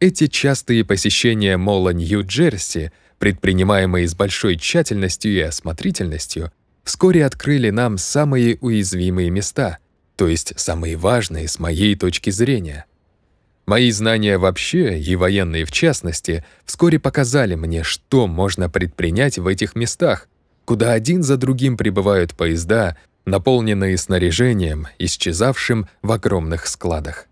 Эти частые посещения мола Нью-Джерси, предпринимаемые с большой тщательностью и осмотрительностью — вскоре открыли нам самые уязвимые места, то есть самые важные с моей точки зрения. Мои знания вообще, и военные в частности, вскоре показали мне, что можно предпринять в этих местах, куда один за другим прибывают поезда, наполненные снаряжением, исчезавшим в огромных складах.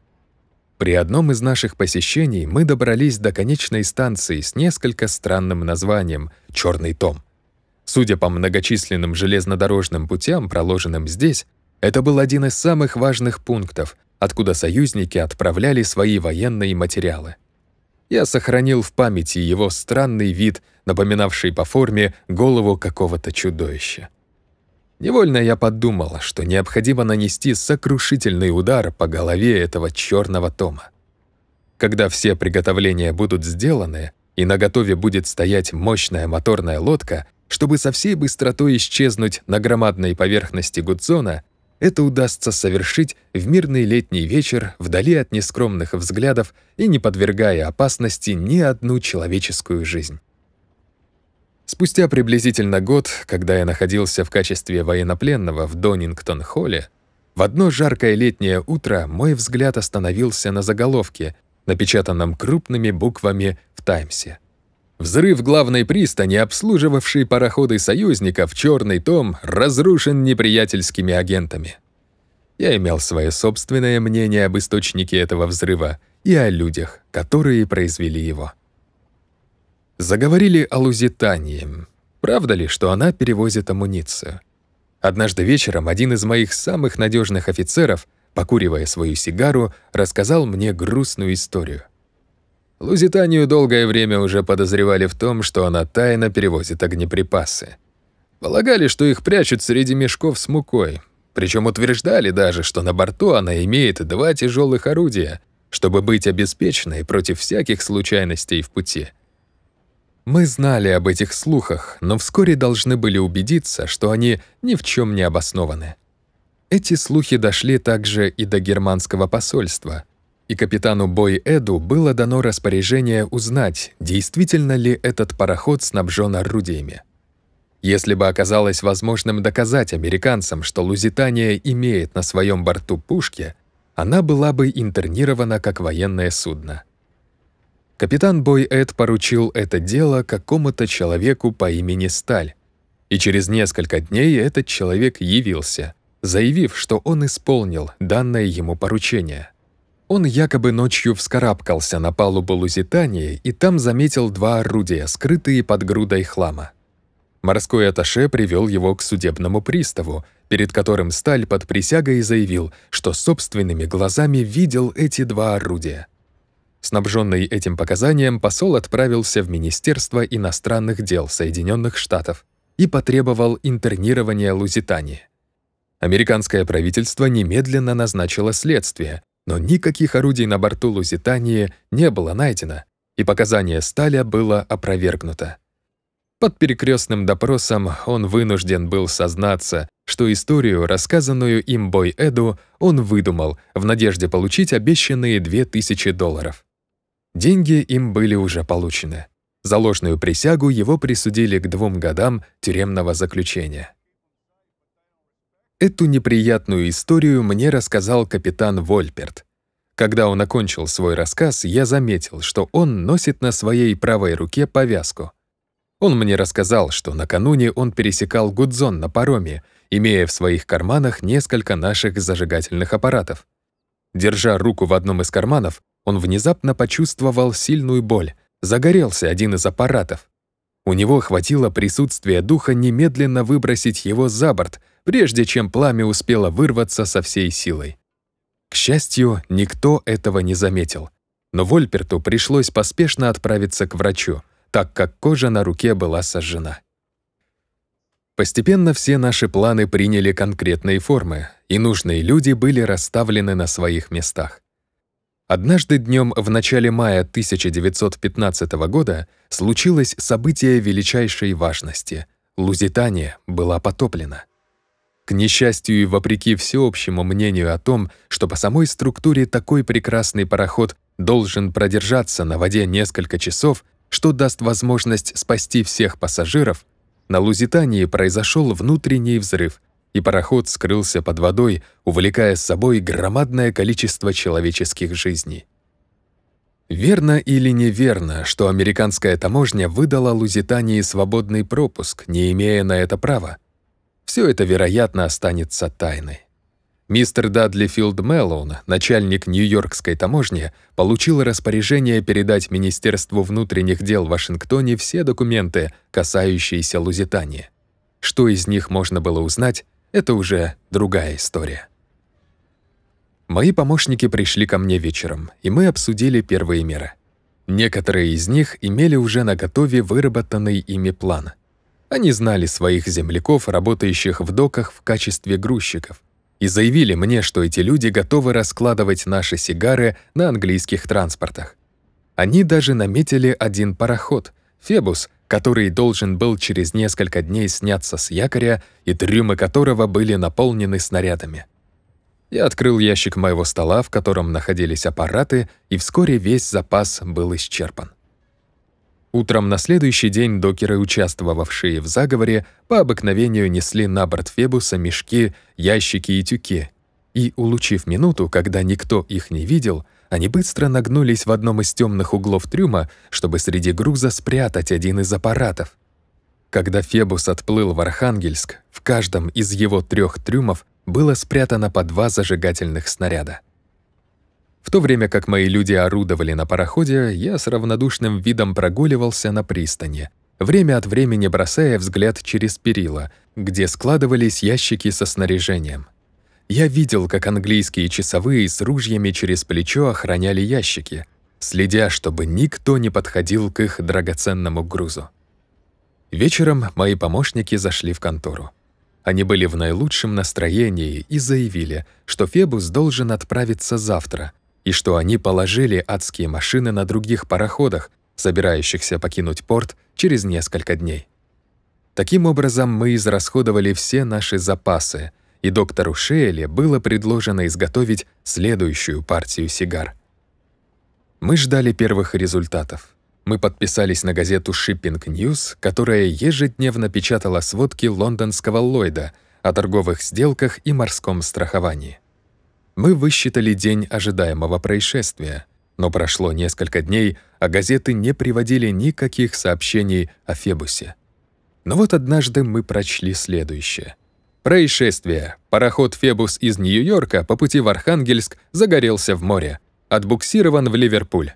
При одном из наших посещений мы добрались до конечной станции с несколько странным названием «Черный том». Судя по многочисленным железнодорожным путям, проложенным здесь, это был один из самых важных пунктов, откуда союзники отправляли свои военные материалы. Я сохранил в памяти его странный вид, напоминавший по форме голову какого-то чудовища. Невольно я подумал, что необходимо нанести сокрушительный удар по голове этого черного тома. Когда все приготовления будут сделаны, и на готове будет стоять мощная моторная лодка, чтобы со всей быстротой исчезнуть на громадной поверхности Гудзона, это удастся совершить в мирный летний вечер вдали от нескромных взглядов и не подвергая опасности ни одну человеческую жизнь. Спустя приблизительно год, когда я находился в качестве военнопленного в Донингтон-холле, в одно жаркое летнее утро мой взгляд остановился на заголовке, напечатанном крупными буквами в «Таймсе». Взрыв главной пристани, обслуживавшей пароходы союзников, черный том, разрушен неприятельскими агентами. Я имел свое собственное мнение об источнике этого взрыва и о людях, которые произвели его. Заговорили о Лузитании. Правда ли, что она перевозит амуницию? Однажды вечером один из моих самых надежных офицеров, покуривая свою сигару, рассказал мне грустную историю — Лузитанию долгое время уже подозревали в том, что она тайно перевозит огнеприпасы. Полагали, что их прячут среди мешков с мукой. Причем утверждали даже, что на борту она имеет два тяжелых орудия, чтобы быть обеспеченной против всяких случайностей в пути. Мы знали об этих слухах, но вскоре должны были убедиться, что они ни в чем не обоснованы. Эти слухи дошли также и до германского посольства — и капитану Бой Эду было дано распоряжение узнать, действительно ли этот пароход снабжен орудиями. Если бы оказалось возможным доказать американцам, что Лузитания имеет на своем борту пушки, она была бы интернирована как военное судно. Капитан Бой Эд поручил это дело какому-то человеку по имени Сталь, и через несколько дней этот человек явился, заявив, что он исполнил данное ему поручение — он якобы ночью вскарабкался на палубу Лузитании и там заметил два орудия, скрытые под грудой хлама. Морской аташе привел его к судебному приставу, перед которым Сталь под присягой заявил, что собственными глазами видел эти два орудия. Снабженный этим показанием, посол отправился в Министерство иностранных дел Соединенных Штатов и потребовал интернирования Лузитании. Американское правительство немедленно назначило следствие, но никаких орудий на борту Лузитании не было найдено, и показание Сталя было опровергнуто. Под перекрестным допросом он вынужден был сознаться, что историю, рассказанную им Бой Эду, он выдумал в надежде получить обещанные 2000 долларов. Деньги им были уже получены. За ложную присягу его присудили к двум годам тюремного заключения. Эту неприятную историю мне рассказал капитан Вольперт. Когда он окончил свой рассказ, я заметил, что он носит на своей правой руке повязку. Он мне рассказал, что накануне он пересекал Гудзон на пароме, имея в своих карманах несколько наших зажигательных аппаратов. Держа руку в одном из карманов, он внезапно почувствовал сильную боль. Загорелся один из аппаратов. У него хватило присутствия духа немедленно выбросить его за борт, прежде чем пламя успело вырваться со всей силой. К счастью, никто этого не заметил. Но Вольперту пришлось поспешно отправиться к врачу, так как кожа на руке была сожжена. Постепенно все наши планы приняли конкретные формы, и нужные люди были расставлены на своих местах. Однажды днем в начале мая 1915 года случилось событие величайшей важности. Лузитания была потоплена. К несчастью и вопреки всеобщему мнению о том, что по самой структуре такой прекрасный пароход должен продержаться на воде несколько часов, что даст возможность спасти всех пассажиров, на Лузитании произошел внутренний взрыв, и пароход скрылся под водой, увлекая с собой громадное количество человеческих жизней. Верно или неверно, что американская таможня выдала Лузитании свободный пропуск, не имея на это права? Все это, вероятно, останется тайной. Мистер Дадли Филд Мэллоун, начальник Нью-Йоркской таможни, получил распоряжение передать Министерству внутренних дел в Вашингтоне все документы, касающиеся Лузитании. Что из них можно было узнать, это уже другая история. Мои помощники пришли ко мне вечером, и мы обсудили первые меры. Некоторые из них имели уже на готове выработанный ими план. Они знали своих земляков, работающих в доках в качестве грузчиков, и заявили мне, что эти люди готовы раскладывать наши сигары на английских транспортах. Они даже наметили один пароход, «Фебус», который должен был через несколько дней сняться с якоря и трюмы которого были наполнены снарядами. Я открыл ящик моего стола, в котором находились аппараты, и вскоре весь запас был исчерпан. Утром на следующий день докеры, участвовавшие в заговоре, по обыкновению несли на борт Фебуса мешки, ящики и тюки, и, улучив минуту, когда никто их не видел, они быстро нагнулись в одном из темных углов трюма, чтобы среди груза спрятать один из аппаратов. Когда Фебус отплыл в Архангельск, в каждом из его трех трюмов было спрятано по два зажигательных снаряда. В то время как мои люди орудовали на пароходе, я с равнодушным видом прогуливался на пристани, время от времени бросая взгляд через перила, где складывались ящики со снаряжением. Я видел, как английские часовые с ружьями через плечо охраняли ящики, следя, чтобы никто не подходил к их драгоценному грузу. Вечером мои помощники зашли в контору. Они были в наилучшем настроении и заявили, что Фебус должен отправиться завтра, и что они положили адские машины на других пароходах, собирающихся покинуть порт через несколько дней. Таким образом, мы израсходовали все наши запасы — и доктору Шиэле было предложено изготовить следующую партию сигар. Мы ждали первых результатов. Мы подписались на газету Shipping News, которая ежедневно печатала сводки лондонского Ллойда о торговых сделках и морском страховании. Мы высчитали день ожидаемого происшествия, но прошло несколько дней, а газеты не приводили никаких сообщений о Фебусе. Но вот однажды мы прочли следующее — Происшествие. Пароход «Фебус» из Нью-Йорка по пути в Архангельск загорелся в море. Отбуксирован в Ливерпуль.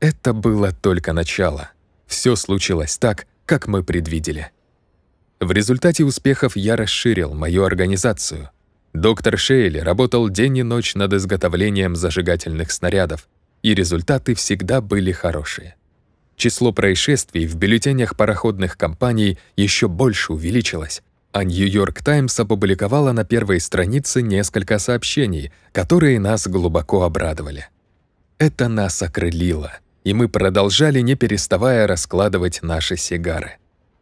Это было только начало. Все случилось так, как мы предвидели. В результате успехов я расширил мою организацию. Доктор Шейли работал день и ночь над изготовлением зажигательных снарядов, и результаты всегда были хорошие. Число происшествий в бюллетенях пароходных компаний еще больше увеличилось, а «Нью-Йорк Таймс» опубликовала на первой странице несколько сообщений, которые нас глубоко обрадовали. Это нас окрылило, и мы продолжали, не переставая раскладывать наши сигары.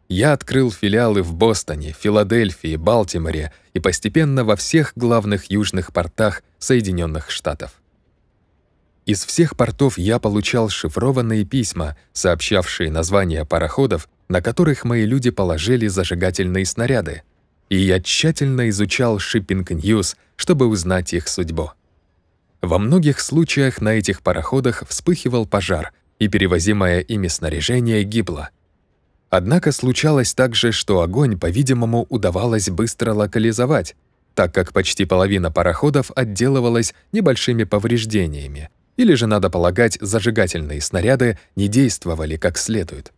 Я открыл филиалы в Бостоне, Филадельфии, Балтиморе и постепенно во всех главных южных портах Соединенных Штатов. Из всех портов я получал шифрованные письма, сообщавшие названия пароходов на которых мои люди положили зажигательные снаряды, и я тщательно изучал Shipping News, чтобы узнать их судьбу. Во многих случаях на этих пароходах вспыхивал пожар, и перевозимое ими снаряжение гибло. Однако случалось также, что огонь, по-видимому, удавалось быстро локализовать, так как почти половина пароходов отделывалась небольшими повреждениями, или же, надо полагать, зажигательные снаряды не действовали как следует.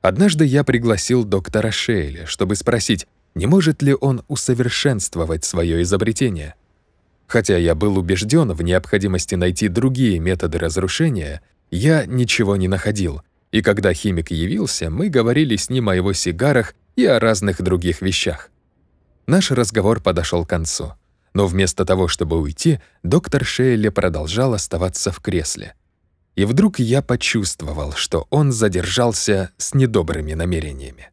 Однажды я пригласил доктора Шейли, чтобы спросить, не может ли он усовершенствовать свое изобретение. Хотя я был убежден в необходимости найти другие методы разрушения, я ничего не находил, и когда химик явился, мы говорили с ним о его сигарах и о разных других вещах. Наш разговор подошел к концу. Но вместо того, чтобы уйти, доктор Шейли продолжал оставаться в кресле — и вдруг я почувствовал, что он задержался с недобрыми намерениями.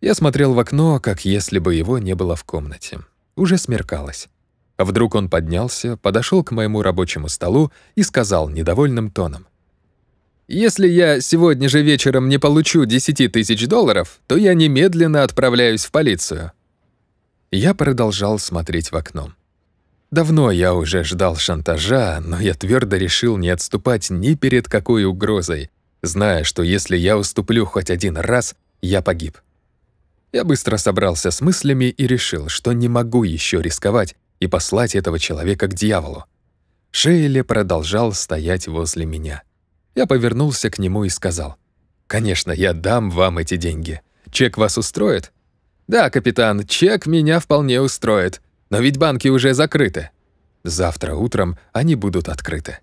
Я смотрел в окно, как если бы его не было в комнате. Уже смеркалось. Вдруг он поднялся, подошел к моему рабочему столу и сказал недовольным тоном. «Если я сегодня же вечером не получу 10 тысяч долларов, то я немедленно отправляюсь в полицию». Я продолжал смотреть в окно. Давно я уже ждал шантажа, но я твердо решил не отступать ни перед какой угрозой, зная, что если я уступлю хоть один раз, я погиб. Я быстро собрался с мыслями и решил, что не могу еще рисковать и послать этого человека к дьяволу. Шейли продолжал стоять возле меня. Я повернулся к нему и сказал, «Конечно, я дам вам эти деньги. Чек вас устроит?» «Да, капитан, чек меня вполне устроит», но ведь банки уже закрыты. Завтра утром они будут открыты.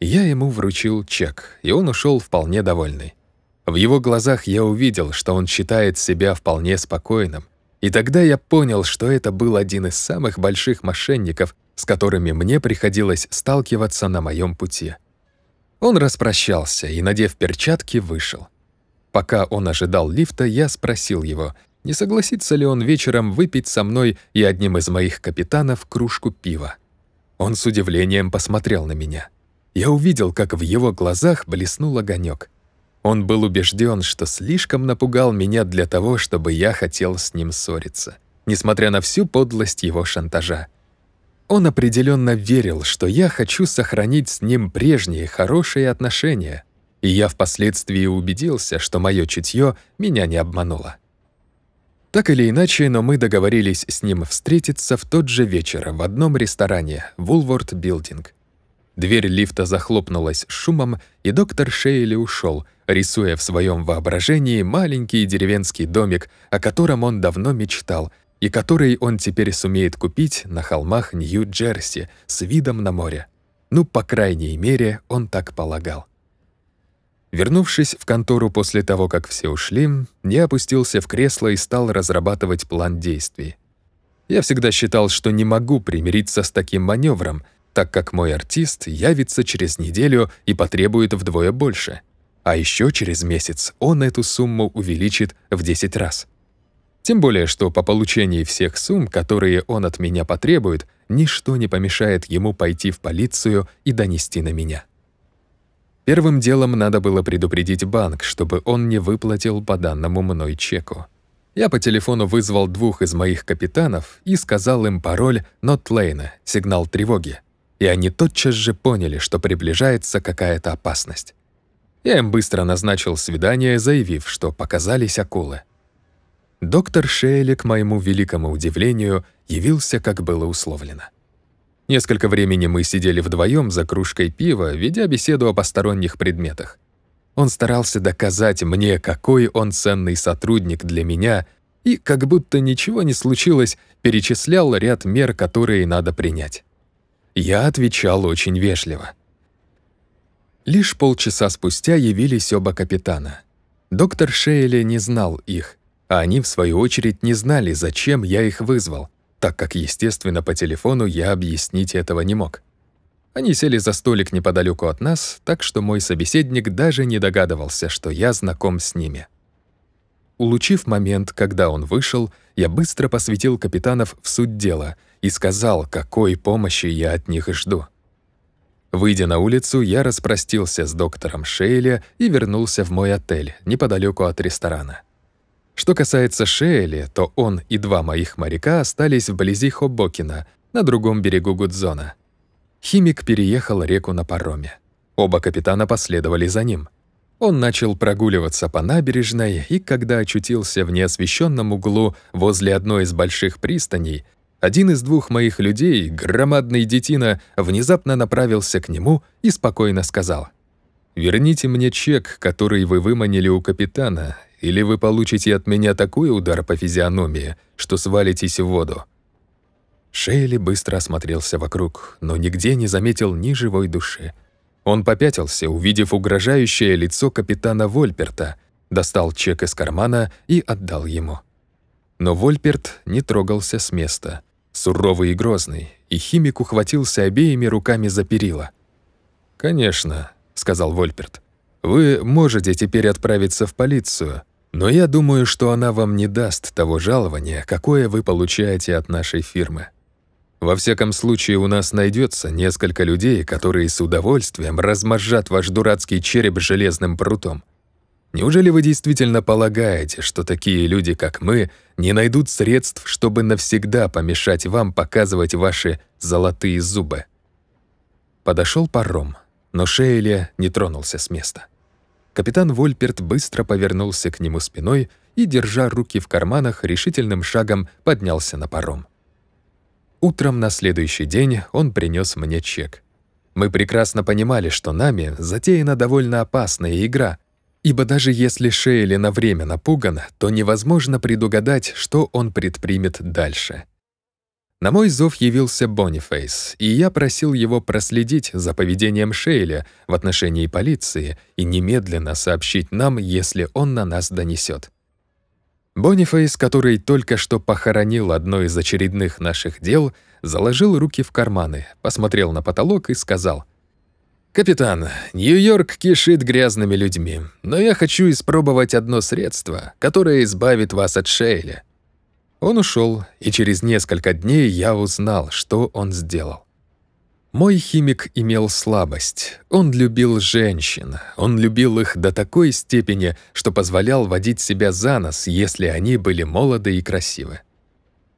Я ему вручил чек, и он ушел вполне довольный. В его глазах я увидел, что он считает себя вполне спокойным. И тогда я понял, что это был один из самых больших мошенников, с которыми мне приходилось сталкиваться на моем пути. Он распрощался и, надев перчатки, вышел. Пока он ожидал лифта, я спросил его — не согласится ли он вечером выпить со мной и одним из моих капитанов кружку пива? Он с удивлением посмотрел на меня. Я увидел, как в его глазах блеснул огонек. Он был убежден, что слишком напугал меня для того, чтобы я хотел с ним ссориться, несмотря на всю подлость его шантажа. Он определенно верил, что я хочу сохранить с ним прежние хорошие отношения, и я впоследствии убедился, что мое чутье меня не обмануло. Так или иначе, но мы договорились с ним встретиться в тот же вечер в одном ресторане «Вулворд Билдинг». Дверь лифта захлопнулась шумом, и доктор Шейли ушел, рисуя в своем воображении маленький деревенский домик, о котором он давно мечтал, и который он теперь сумеет купить на холмах Нью-Джерси с видом на море. Ну, по крайней мере, он так полагал. Вернувшись в контору после того, как все ушли, я опустился в кресло и стал разрабатывать план действий. Я всегда считал, что не могу примириться с таким маневром, так как мой артист явится через неделю и потребует вдвое больше. А еще через месяц он эту сумму увеличит в 10 раз. Тем более, что по получении всех сумм, которые он от меня потребует, ничто не помешает ему пойти в полицию и донести на меня. Первым делом надо было предупредить банк, чтобы он не выплатил по данному мной чеку. Я по телефону вызвал двух из моих капитанов и сказал им пароль «Notlane» — сигнал тревоги. И они тотчас же поняли, что приближается какая-то опасность. Я им быстро назначил свидание, заявив, что показались акулы. Доктор Шейли, к моему великому удивлению, явился, как было условлено. Несколько времени мы сидели вдвоем за кружкой пива, ведя беседу о посторонних предметах. Он старался доказать мне, какой он ценный сотрудник для меня, и, как будто ничего не случилось, перечислял ряд мер, которые надо принять. Я отвечал очень вежливо. Лишь полчаса спустя явились оба капитана. Доктор Шейли не знал их, а они, в свою очередь, не знали, зачем я их вызвал — так как, естественно, по телефону я объяснить этого не мог. Они сели за столик неподалеку от нас, так что мой собеседник даже не догадывался, что я знаком с ними. Улучив момент, когда он вышел, я быстро посвятил капитанов в суть дела и сказал, какой помощи я от них жду. Выйдя на улицу, я распростился с доктором Шейля и вернулся в мой отель неподалеку от ресторана. Что касается Шейли, то он и два моих моряка остались вблизи Хоббокина, на другом берегу Гудзона. Химик переехал реку на пароме. Оба капитана последовали за ним. Он начал прогуливаться по набережной, и когда очутился в неосвещенном углу возле одной из больших пристаней, один из двух моих людей, громадный детина, внезапно направился к нему и спокойно сказал — «Верните мне чек, который вы выманили у капитана, или вы получите от меня такой удар по физиономии, что свалитесь в воду». Шейли быстро осмотрелся вокруг, но нигде не заметил ни живой души. Он попятился, увидев угрожающее лицо капитана Вольперта, достал чек из кармана и отдал ему. Но Вольперт не трогался с места. Суровый и грозный, и химик ухватился обеими руками за перила. «Конечно», — сказал Вольперт, — «вы можете теперь отправиться в полицию, но я думаю, что она вам не даст того жалования, какое вы получаете от нашей фирмы. Во всяком случае, у нас найдется несколько людей, которые с удовольствием размозжат ваш дурацкий череп железным прутом. Неужели вы действительно полагаете, что такие люди, как мы, не найдут средств, чтобы навсегда помешать вам показывать ваши золотые зубы?» Подошел паром, но Шейли не тронулся с места. Капитан Вольперт быстро повернулся к нему спиной и, держа руки в карманах, решительным шагом поднялся на паром. Утром на следующий день он принес мне чек. Мы прекрасно понимали, что нами затеяна довольно опасная игра, ибо даже если Шейли на время напуган, то невозможно предугадать, что он предпримет дальше. На мой зов явился Бонифейс, и я просил его проследить за поведением Шейля в отношении полиции и немедленно сообщить нам, если он на нас донесет. Бонифейс, который только что похоронил одно из очередных наших дел, заложил руки в карманы, посмотрел на потолок и сказал — «Капитан, Нью-Йорк кишит грязными людьми, но я хочу испробовать одно средство, которое избавит вас от Шейля. Он ушел, и через несколько дней я узнал, что он сделал. Мой химик имел слабость. Он любил женщин. Он любил их до такой степени, что позволял водить себя за нос, если они были молоды и красивы.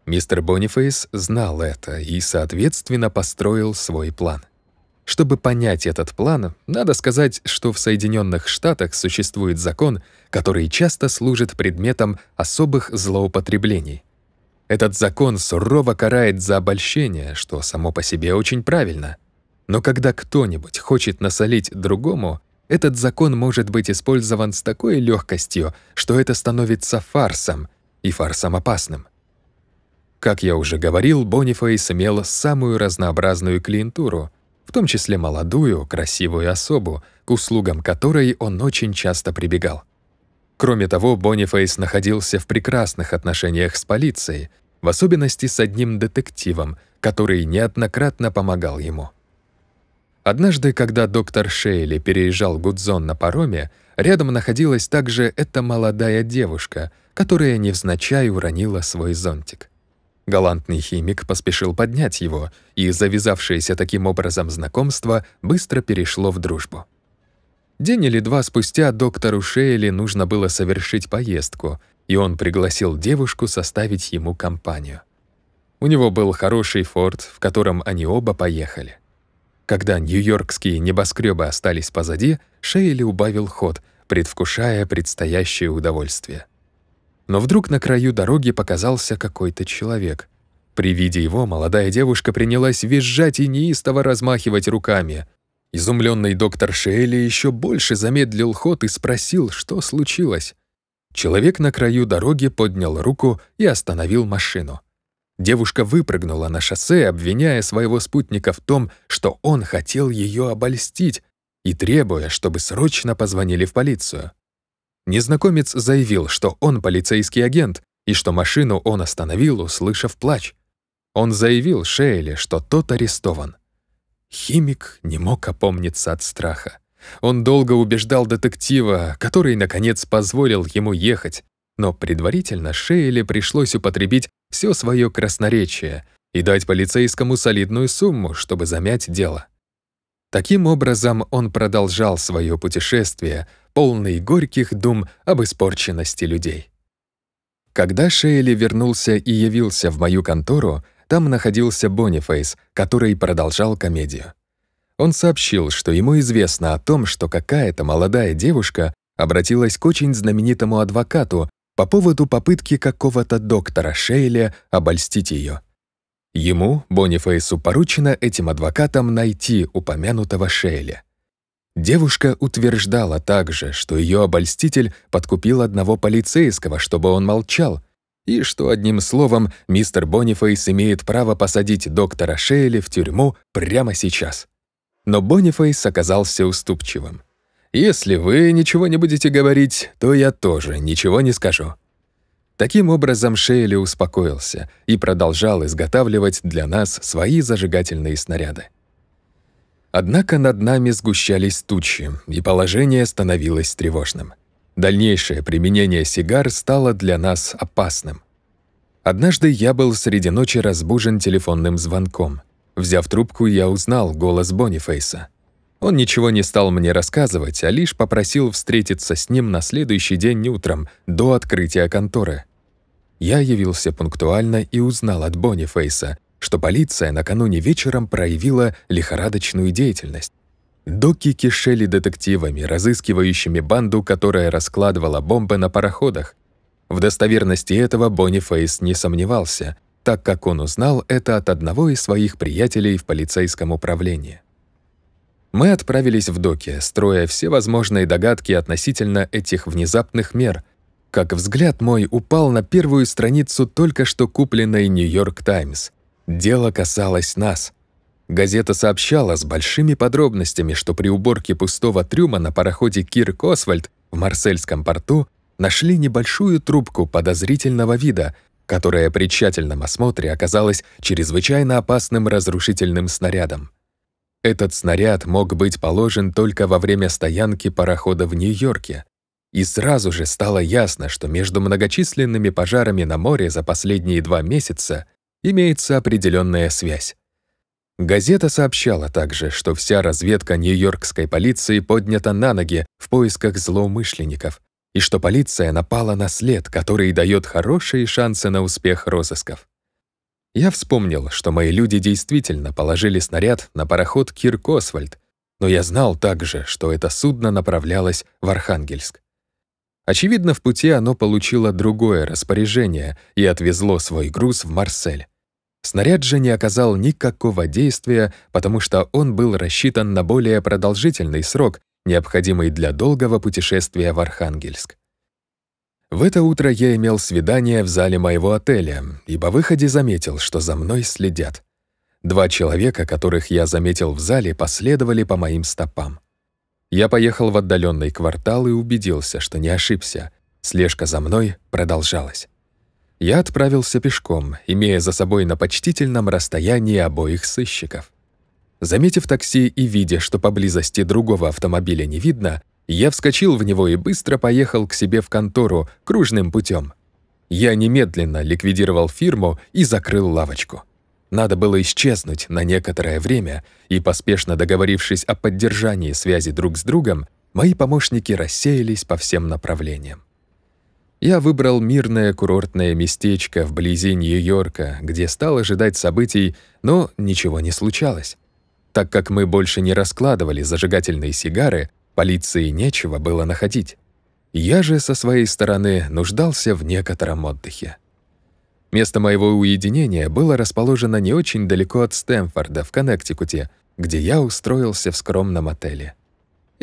Мистер Бонифейс знал это и, соответственно, построил свой план. Чтобы понять этот план, надо сказать, что в Соединенных Штатах существует закон, который часто служит предметом особых злоупотреблений — этот закон сурово карает за обольщение, что само по себе очень правильно. Но когда кто-нибудь хочет насолить другому, этот закон может быть использован с такой легкостью, что это становится фарсом, и фарсом опасным. Как я уже говорил, Бонифейс имел самую разнообразную клиентуру, в том числе молодую, красивую особу, к услугам которой он очень часто прибегал. Кроме того, Бонифейс находился в прекрасных отношениях с полицией, в особенности с одним детективом, который неоднократно помогал ему. Однажды, когда доктор Шейли переезжал Гудзон на пароме, рядом находилась также эта молодая девушка, которая невзначай уронила свой зонтик. Галантный химик поспешил поднять его, и завязавшееся таким образом знакомство быстро перешло в дружбу. День или два спустя доктору Шейли нужно было совершить поездку, и он пригласил девушку составить ему компанию. У него был хороший форт, в котором они оба поехали. Когда нью-йоркские небоскребы остались позади, Шейли убавил ход, предвкушая предстоящее удовольствие. Но вдруг на краю дороги показался какой-то человек. При виде его молодая девушка принялась визжать и неистово размахивать руками. Изумленный доктор Шейли еще больше замедлил ход и спросил, что случилось. Человек на краю дороги поднял руку и остановил машину. Девушка выпрыгнула на шоссе, обвиняя своего спутника в том, что он хотел ее обольстить и требуя, чтобы срочно позвонили в полицию. Незнакомец заявил, что он полицейский агент и что машину он остановил, услышав плач. Он заявил Шейли, что тот арестован. Химик не мог опомниться от страха. Он долго убеждал детектива, который, наконец, позволил ему ехать, но предварительно Шейли пришлось употребить все свое красноречие и дать полицейскому солидную сумму, чтобы замять дело. Таким образом, он продолжал свое путешествие, полный горьких дум об испорченности людей. Когда Шейли вернулся и явился в мою контору, там находился Бонифейс, который продолжал комедию. Он сообщил, что ему известно о том, что какая-то молодая девушка обратилась к очень знаменитому адвокату по поводу попытки какого-то доктора Шейля обольстить ее. Ему, Бонифейсу, поручено этим адвокатам найти упомянутого Шейля. Девушка утверждала также, что ее обольститель подкупил одного полицейского, чтобы он молчал, и что, одним словом, мистер Бонифейс имеет право посадить доктора Шейли в тюрьму прямо сейчас. Но Бонифейс оказался уступчивым. «Если вы ничего не будете говорить, то я тоже ничего не скажу». Таким образом Шейли успокоился и продолжал изготавливать для нас свои зажигательные снаряды. Однако над нами сгущались тучи, и положение становилось тревожным. Дальнейшее применение сигар стало для нас опасным. Однажды я был среди ночи разбужен телефонным звонком. Взяв трубку, я узнал голос Бонифейса. Он ничего не стал мне рассказывать, а лишь попросил встретиться с ним на следующий день утром, до открытия конторы. Я явился пунктуально и узнал от Бонифейса, что полиция накануне вечером проявила лихорадочную деятельность. Доки кишели детективами, разыскивающими банду, которая раскладывала бомбы на пароходах. В достоверности этого Бонифейс не сомневался, так как он узнал это от одного из своих приятелей в полицейском управлении. Мы отправились в доки, строя все возможные догадки относительно этих внезапных мер, как взгляд мой упал на первую страницу только что купленной «Нью-Йорк Таймс». Дело касалось нас. Газета сообщала с большими подробностями, что при уборке пустого трюма на пароходе «Кирк Освальд» в Марсельском порту нашли небольшую трубку подозрительного вида, которая при тщательном осмотре оказалась чрезвычайно опасным разрушительным снарядом. Этот снаряд мог быть положен только во время стоянки парохода в Нью-Йорке. И сразу же стало ясно, что между многочисленными пожарами на море за последние два месяца имеется определенная связь. Газета сообщала также, что вся разведка нью-йоркской полиции поднята на ноги в поисках злоумышленников, и что полиция напала на след, который дает хорошие шансы на успех розысков. Я вспомнил, что мои люди действительно положили снаряд на пароход Кирк Освальд, но я знал также, что это судно направлялось в Архангельск. Очевидно, в пути оно получило другое распоряжение и отвезло свой груз в Марсель. Снаряд же не оказал никакого действия, потому что он был рассчитан на более продолжительный срок, необходимый для долгого путешествия в Архангельск. В это утро я имел свидание в зале моего отеля и по выходе заметил, что за мной следят. Два человека, которых я заметил в зале, последовали по моим стопам. Я поехал в отдаленный квартал и убедился, что не ошибся. Слежка за мной продолжалась. Я отправился пешком, имея за собой на почтительном расстоянии обоих сыщиков. Заметив такси и видя, что поблизости другого автомобиля не видно, я вскочил в него и быстро поехал к себе в контору кружным путем. Я немедленно ликвидировал фирму и закрыл лавочку. Надо было исчезнуть на некоторое время, и, поспешно договорившись о поддержании связи друг с другом, мои помощники рассеялись по всем направлениям я выбрал мирное курортное местечко вблизи Нью-Йорка, где стал ожидать событий, но ничего не случалось. Так как мы больше не раскладывали зажигательные сигары, полиции нечего было находить. Я же со своей стороны нуждался в некотором отдыхе. Место моего уединения было расположено не очень далеко от Стэнфорда в Коннектикуте, где я устроился в скромном отеле —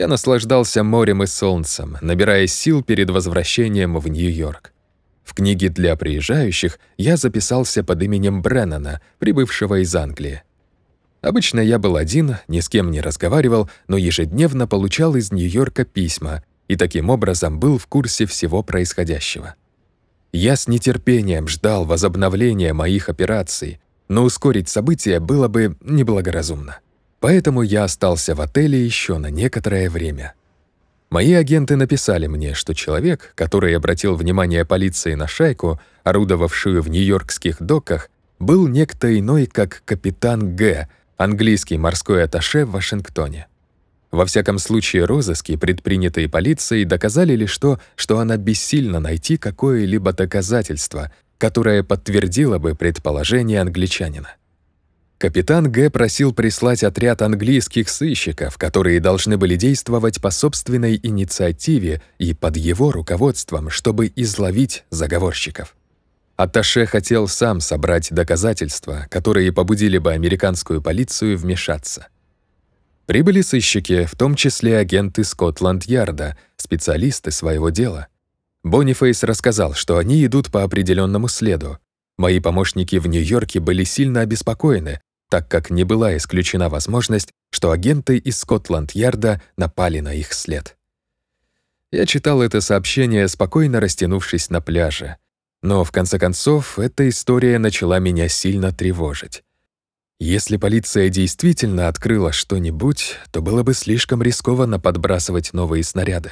я наслаждался морем и солнцем, набирая сил перед возвращением в Нью-Йорк. В книге для приезжающих я записался под именем Бреннана, прибывшего из Англии. Обычно я был один, ни с кем не разговаривал, но ежедневно получал из Нью-Йорка письма и таким образом был в курсе всего происходящего. Я с нетерпением ждал возобновления моих операций, но ускорить события было бы неблагоразумно. Поэтому я остался в отеле еще на некоторое время. Мои агенты написали мне, что человек, который обратил внимание полиции на шайку, орудовавшую в нью-йоркских доках, был некто иной, как капитан Г., английский морской атташе в Вашингтоне. Во всяком случае, розыски, предпринятые полицией, доказали лишь то, что она бессильно найти какое-либо доказательство, которое подтвердило бы предположение англичанина. Капитан Г. просил прислать отряд английских сыщиков, которые должны были действовать по собственной инициативе и под его руководством, чтобы изловить заговорщиков. Аташе хотел сам собрать доказательства, которые побудили бы американскую полицию вмешаться. Прибыли сыщики, в том числе агенты Скотланд-Ярда, специалисты своего дела. Бонифейс рассказал, что они идут по определенному следу. Мои помощники в Нью-Йорке были сильно обеспокоены, так как не была исключена возможность, что агенты из Скотланд-Ярда напали на их след. Я читал это сообщение, спокойно растянувшись на пляже. Но, в конце концов, эта история начала меня сильно тревожить. Если полиция действительно открыла что-нибудь, то было бы слишком рискованно подбрасывать новые снаряды.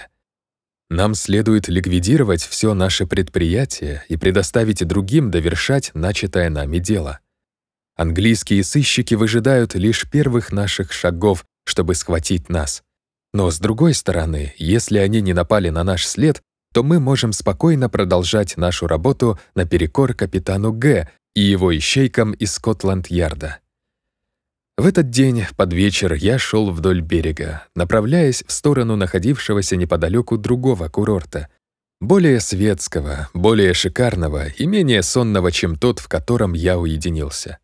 Нам следует ликвидировать все наше предприятие и предоставить другим довершать начатое нами дело — Английские сыщики выжидают лишь первых наших шагов, чтобы схватить нас. Но, с другой стороны, если они не напали на наш след, то мы можем спокойно продолжать нашу работу наперекор капитану Г и его ищейкам из Скотланд-Ярда. В этот день под вечер я шел вдоль берега, направляясь в сторону находившегося неподалеку другого курорта. Более светского, более шикарного и менее сонного, чем тот, в котором я уединился.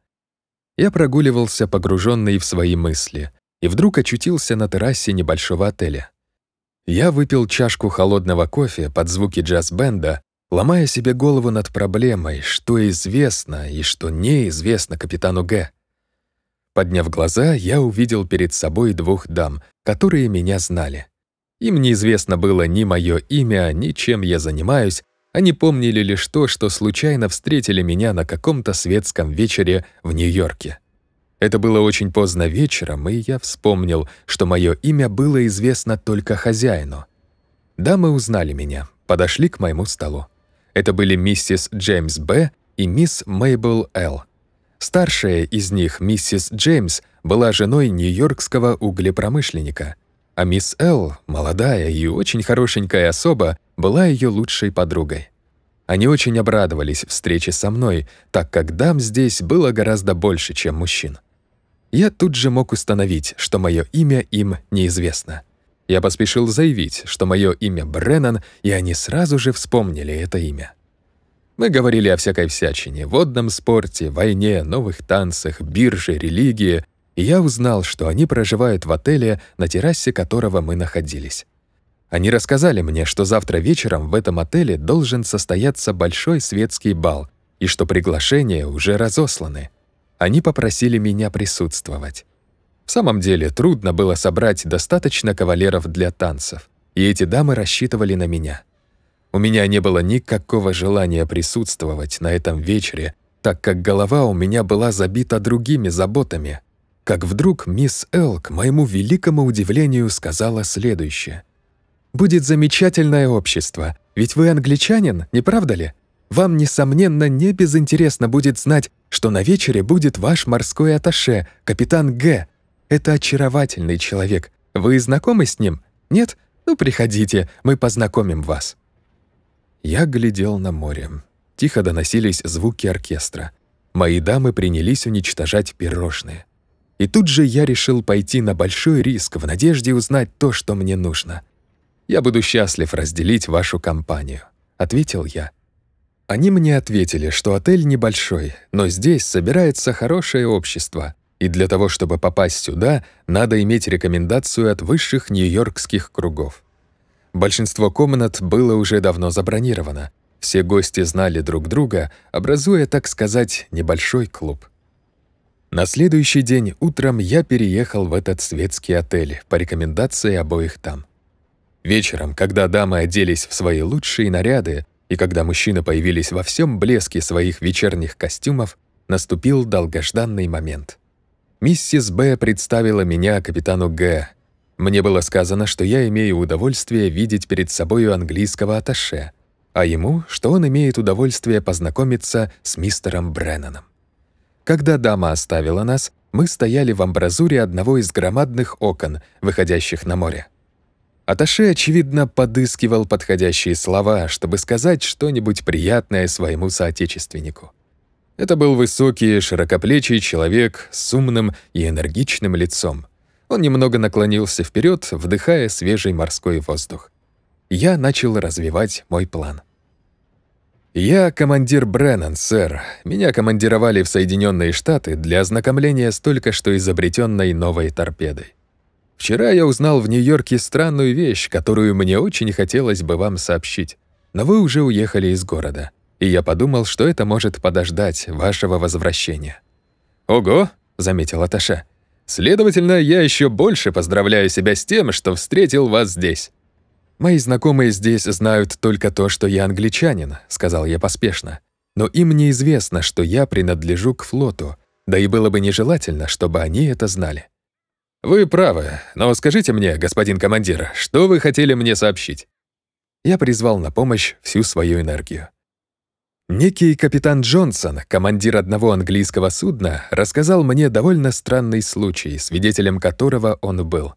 Я прогуливался, погруженный в свои мысли, и вдруг очутился на террасе небольшого отеля. Я выпил чашку холодного кофе под звуки джаз-бенда, ломая себе голову над проблемой, что известно и что неизвестно капитану Г. Подняв глаза, я увидел перед собой двух дам, которые меня знали. Им неизвестно было ни мое имя, ни чем я занимаюсь, они помнили лишь то, что случайно встретили меня на каком-то светском вечере в Нью-Йорке. Это было очень поздно вечером, и я вспомнил, что мое имя было известно только хозяину. Дамы узнали меня, подошли к моему столу. Это были миссис Джеймс Б. и мисс Мейбл Л. Старшая из них, миссис Джеймс, была женой нью-йоркского углепромышленника — а мисс Л, молодая и очень хорошенькая особа, была ее лучшей подругой. Они очень обрадовались встрече со мной, так как дам здесь было гораздо больше, чем мужчин. Я тут же мог установить, что мое имя им неизвестно. Я поспешил заявить, что мое имя Бреннан, и они сразу же вспомнили это имя. Мы говорили о всякой всячине, водном спорте, войне, новых танцах, бирже, религии, я узнал, что они проживают в отеле, на террасе которого мы находились. Они рассказали мне, что завтра вечером в этом отеле должен состояться большой светский бал и что приглашения уже разосланы. Они попросили меня присутствовать. В самом деле трудно было собрать достаточно кавалеров для танцев, и эти дамы рассчитывали на меня. У меня не было никакого желания присутствовать на этом вечере, так как голова у меня была забита другими заботами, как вдруг мисс Эл, к моему великому удивлению, сказала следующее. «Будет замечательное общество, ведь вы англичанин, не правда ли? Вам, несомненно, не безинтересно будет знать, что на вечере будет ваш морской аташе, капитан Г. Это очаровательный человек. Вы знакомы с ним? Нет? Ну, приходите, мы познакомим вас». Я глядел на море. Тихо доносились звуки оркестра. Мои дамы принялись уничтожать пирожные. И тут же я решил пойти на большой риск в надежде узнать то, что мне нужно. «Я буду счастлив разделить вашу компанию», — ответил я. Они мне ответили, что отель небольшой, но здесь собирается хорошее общество, и для того, чтобы попасть сюда, надо иметь рекомендацию от высших нью-йоркских кругов. Большинство комнат было уже давно забронировано. Все гости знали друг друга, образуя, так сказать, небольшой клуб. На следующий день утром я переехал в этот светский отель по рекомендации обоих там. Вечером, когда дамы оделись в свои лучшие наряды и когда мужчины появились во всем блеске своих вечерних костюмов, наступил долгожданный момент. Миссис Б представила меня капитану Г. Мне было сказано, что я имею удовольствие видеть перед собою английского аташе, а ему, что он имеет удовольствие познакомиться с мистером Бренноном. Когда дама оставила нас, мы стояли в амбразуре одного из громадных окон, выходящих на море. Аташе, очевидно, подыскивал подходящие слова, чтобы сказать что-нибудь приятное своему соотечественнику. Это был высокий, широкоплечий человек с умным и энергичным лицом. Он немного наклонился вперед, вдыхая свежий морской воздух. Я начал развивать мой план. «Я командир Бреннан, сэр. Меня командировали в Соединенные Штаты для ознакомления с только что изобретенной новой торпедой. Вчера я узнал в Нью-Йорке странную вещь, которую мне очень хотелось бы вам сообщить. Но вы уже уехали из города, и я подумал, что это может подождать вашего возвращения». «Ого!» — заметил Аташа. «Следовательно, я еще больше поздравляю себя с тем, что встретил вас здесь». «Мои знакомые здесь знают только то, что я англичанин», — сказал я поспешно. «Но им неизвестно, что я принадлежу к флоту, да и было бы нежелательно, чтобы они это знали». «Вы правы, но скажите мне, господин командир, что вы хотели мне сообщить?» Я призвал на помощь всю свою энергию. Некий капитан Джонсон, командир одного английского судна, рассказал мне довольно странный случай, свидетелем которого он был.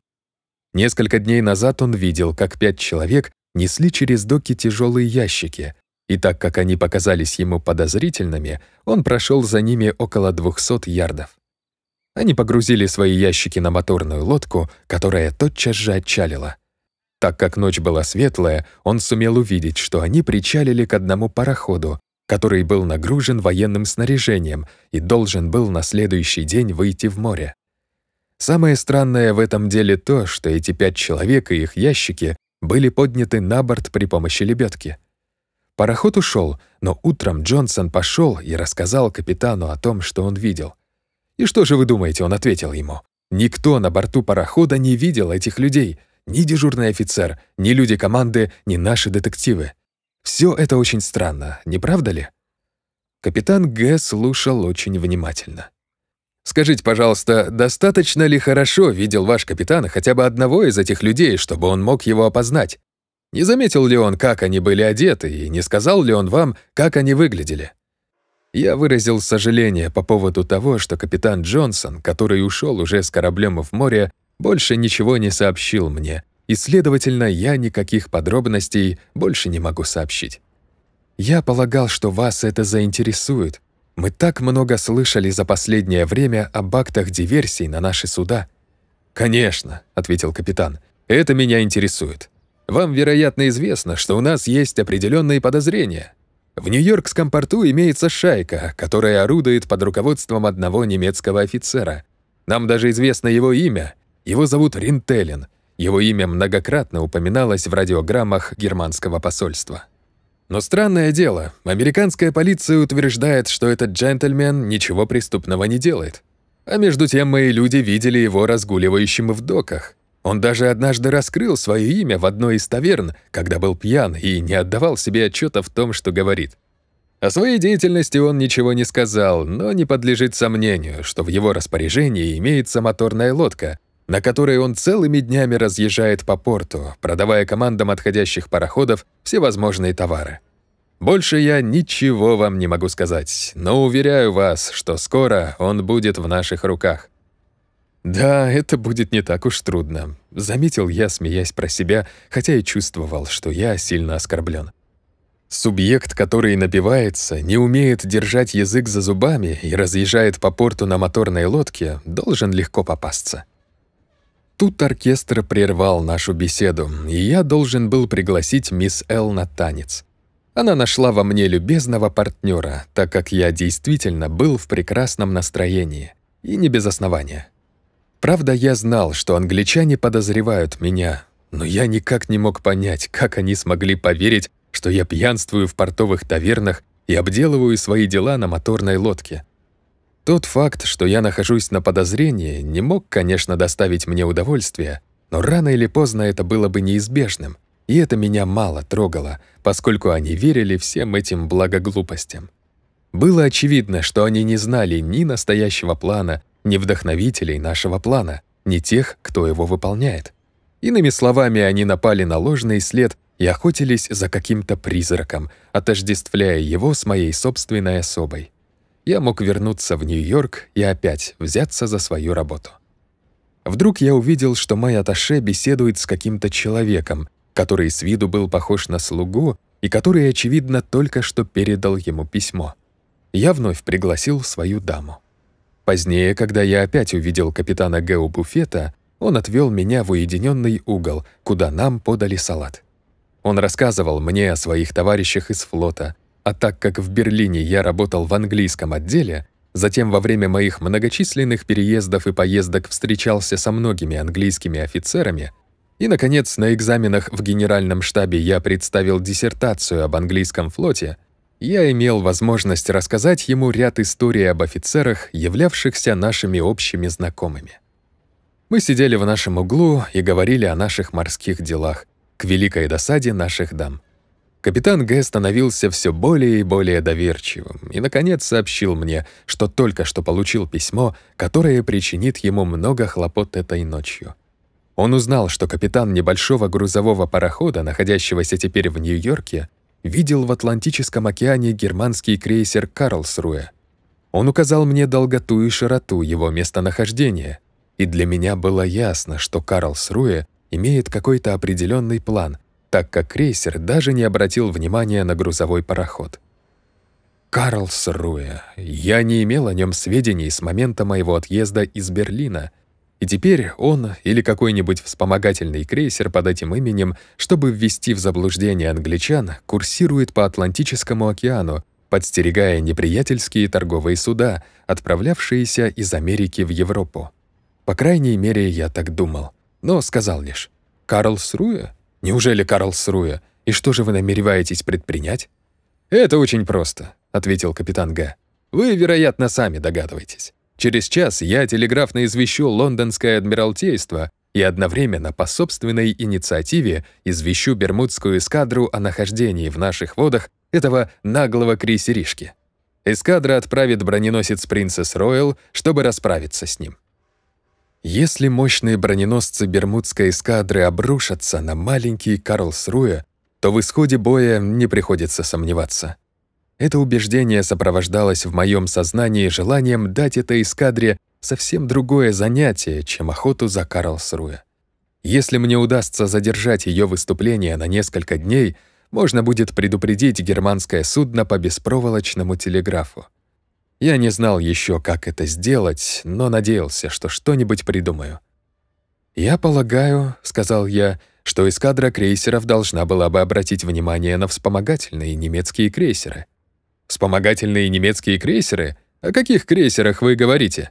Несколько дней назад он видел, как пять человек несли через доки тяжелые ящики, и так как они показались ему подозрительными, он прошел за ними около 200 ярдов. Они погрузили свои ящики на моторную лодку, которая тотчас же отчалила. Так как ночь была светлая, он сумел увидеть, что они причалили к одному пароходу, который был нагружен военным снаряжением и должен был на следующий день выйти в море. Самое странное в этом деле то, что эти пять человек и их ящики были подняты на борт при помощи лебедки. Пароход ушел, но утром Джонсон пошел и рассказал капитану о том, что он видел. «И что же вы думаете?» — он ответил ему. «Никто на борту парохода не видел этих людей. Ни дежурный офицер, ни люди команды, ни наши детективы. Все это очень странно, не правда ли?» Капитан Г. слушал очень внимательно. Скажите, пожалуйста, достаточно ли хорошо видел ваш капитан хотя бы одного из этих людей, чтобы он мог его опознать? Не заметил ли он, как они были одеты, и не сказал ли он вам, как они выглядели? Я выразил сожаление по поводу того, что капитан Джонсон, который ушел уже с кораблем в море, больше ничего не сообщил мне, и, следовательно, я никаких подробностей больше не могу сообщить. Я полагал, что вас это заинтересует, мы так много слышали за последнее время об актах диверсий на наши суда». «Конечно», — ответил капитан, — «это меня интересует. Вам, вероятно, известно, что у нас есть определенные подозрения. В Нью-Йоркском порту имеется шайка, которая орудует под руководством одного немецкого офицера. Нам даже известно его имя. Его зовут Ринтелен. Его имя многократно упоминалось в радиограммах германского посольства». Но странное дело, американская полиция утверждает, что этот джентльмен ничего преступного не делает. А между тем мои люди видели его разгуливающим в доках. Он даже однажды раскрыл свое имя в одной из таверн, когда был пьян и не отдавал себе отчета в том, что говорит. О своей деятельности он ничего не сказал, но не подлежит сомнению, что в его распоряжении имеется моторная лодка, на которой он целыми днями разъезжает по порту, продавая командам отходящих пароходов всевозможные товары. Больше я ничего вам не могу сказать, но уверяю вас, что скоро он будет в наших руках. Да, это будет не так уж трудно, заметил я, смеясь про себя, хотя и чувствовал, что я сильно оскорблен. Субъект, который напивается, не умеет держать язык за зубами и разъезжает по порту на моторной лодке, должен легко попасться. Тут оркестр прервал нашу беседу, и я должен был пригласить мисс Эл на танец. Она нашла во мне любезного партнера, так как я действительно был в прекрасном настроении, и не без основания. Правда, я знал, что англичане подозревают меня, но я никак не мог понять, как они смогли поверить, что я пьянствую в портовых тавернах и обделываю свои дела на моторной лодке. Тот факт, что я нахожусь на подозрении, не мог, конечно, доставить мне удовольствия, но рано или поздно это было бы неизбежным, и это меня мало трогало, поскольку они верили всем этим благоглупостям. Было очевидно, что они не знали ни настоящего плана, ни вдохновителей нашего плана, ни тех, кто его выполняет. Иными словами, они напали на ложный след и охотились за каким-то призраком, отождествляя его с моей собственной особой я мог вернуться в Нью-Йорк и опять взяться за свою работу. Вдруг я увидел, что мой аташе беседует с каким-то человеком, который с виду был похож на слугу и который, очевидно, только что передал ему письмо. Я вновь пригласил свою даму. Позднее, когда я опять увидел капитана Гео Буфета, он отвел меня в уединенный угол, куда нам подали салат. Он рассказывал мне о своих товарищах из флота — а так как в Берлине я работал в английском отделе, затем во время моих многочисленных переездов и поездок встречался со многими английскими офицерами, и, наконец, на экзаменах в генеральном штабе я представил диссертацию об английском флоте, я имел возможность рассказать ему ряд историй об офицерах, являвшихся нашими общими знакомыми. Мы сидели в нашем углу и говорили о наших морских делах, к великой досаде наших дам. Капитан Г. становился все более и более доверчивым и, наконец, сообщил мне, что только что получил письмо, которое причинит ему много хлопот этой ночью. Он узнал, что капитан небольшого грузового парохода, находящегося теперь в Нью-Йорке, видел в Атлантическом океане германский крейсер «Карлсруэ». Он указал мне долготу и широту его местонахождения, и для меня было ясно, что «Карлсруэ» имеет какой-то определенный план — так как крейсер даже не обратил внимания на грузовой пароход. «Карлсруэ! Я не имел о нем сведений с момента моего отъезда из Берлина», и теперь он или какой-нибудь вспомогательный крейсер под этим именем, чтобы ввести в заблуждение англичан, курсирует по Атлантическому океану, подстерегая неприятельские торговые суда, отправлявшиеся из Америки в Европу. По крайней мере, я так думал. Но сказал лишь «Карлсруэ? Неужели Карл И что же вы намереваетесь предпринять? Это очень просто, ответил капитан Г. Вы, вероятно, сами догадываетесь. Через час я телеграфно извещу лондонское адмиралтейство и одновременно по собственной инициативе извещу Бермудскую эскадру о нахождении в наших водах этого наглого крейсеришки. Эскадра отправит броненосец «Принцесс Ройл», чтобы расправиться с ним. Если мощные броненосцы Бермудской эскадры обрушатся на маленький Карлсруэ, то в исходе боя не приходится сомневаться. Это убеждение сопровождалось в моем сознании желанием дать этой эскадре совсем другое занятие, чем охоту за Карлсруэ. Если мне удастся задержать ее выступление на несколько дней, можно будет предупредить германское судно по беспроволочному телеграфу. Я не знал еще, как это сделать, но надеялся, что что-нибудь придумаю. «Я полагаю», — сказал я, — что эскадра крейсеров должна была бы обратить внимание на вспомогательные немецкие крейсеры. «Вспомогательные немецкие крейсеры? О каких крейсерах вы говорите?»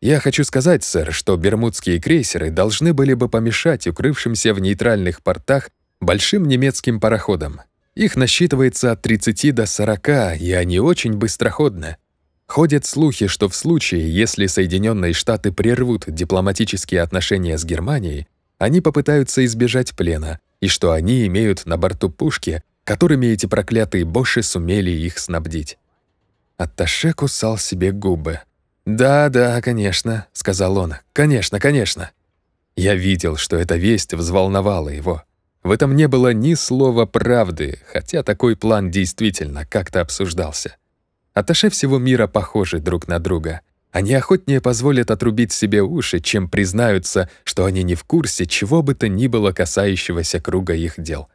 «Я хочу сказать, сэр, что бермудские крейсеры должны были бы помешать укрывшимся в нейтральных портах большим немецким пароходам. Их насчитывается от 30 до 40, и они очень быстроходны. Ходят слухи, что в случае, если Соединенные Штаты прервут дипломатические отношения с Германией, они попытаются избежать плена, и что они имеют на борту пушки, которыми эти проклятые боши сумели их снабдить. Атташе кусал себе губы. «Да-да, конечно», — сказал он. «Конечно, конечно». Я видел, что эта весть взволновала его. В этом не было ни слова правды, хотя такой план действительно как-то обсуждался. Аташе всего мира похожи друг на друга. Они охотнее позволят отрубить себе уши, чем признаются, что они не в курсе чего бы то ни было касающегося круга их дел.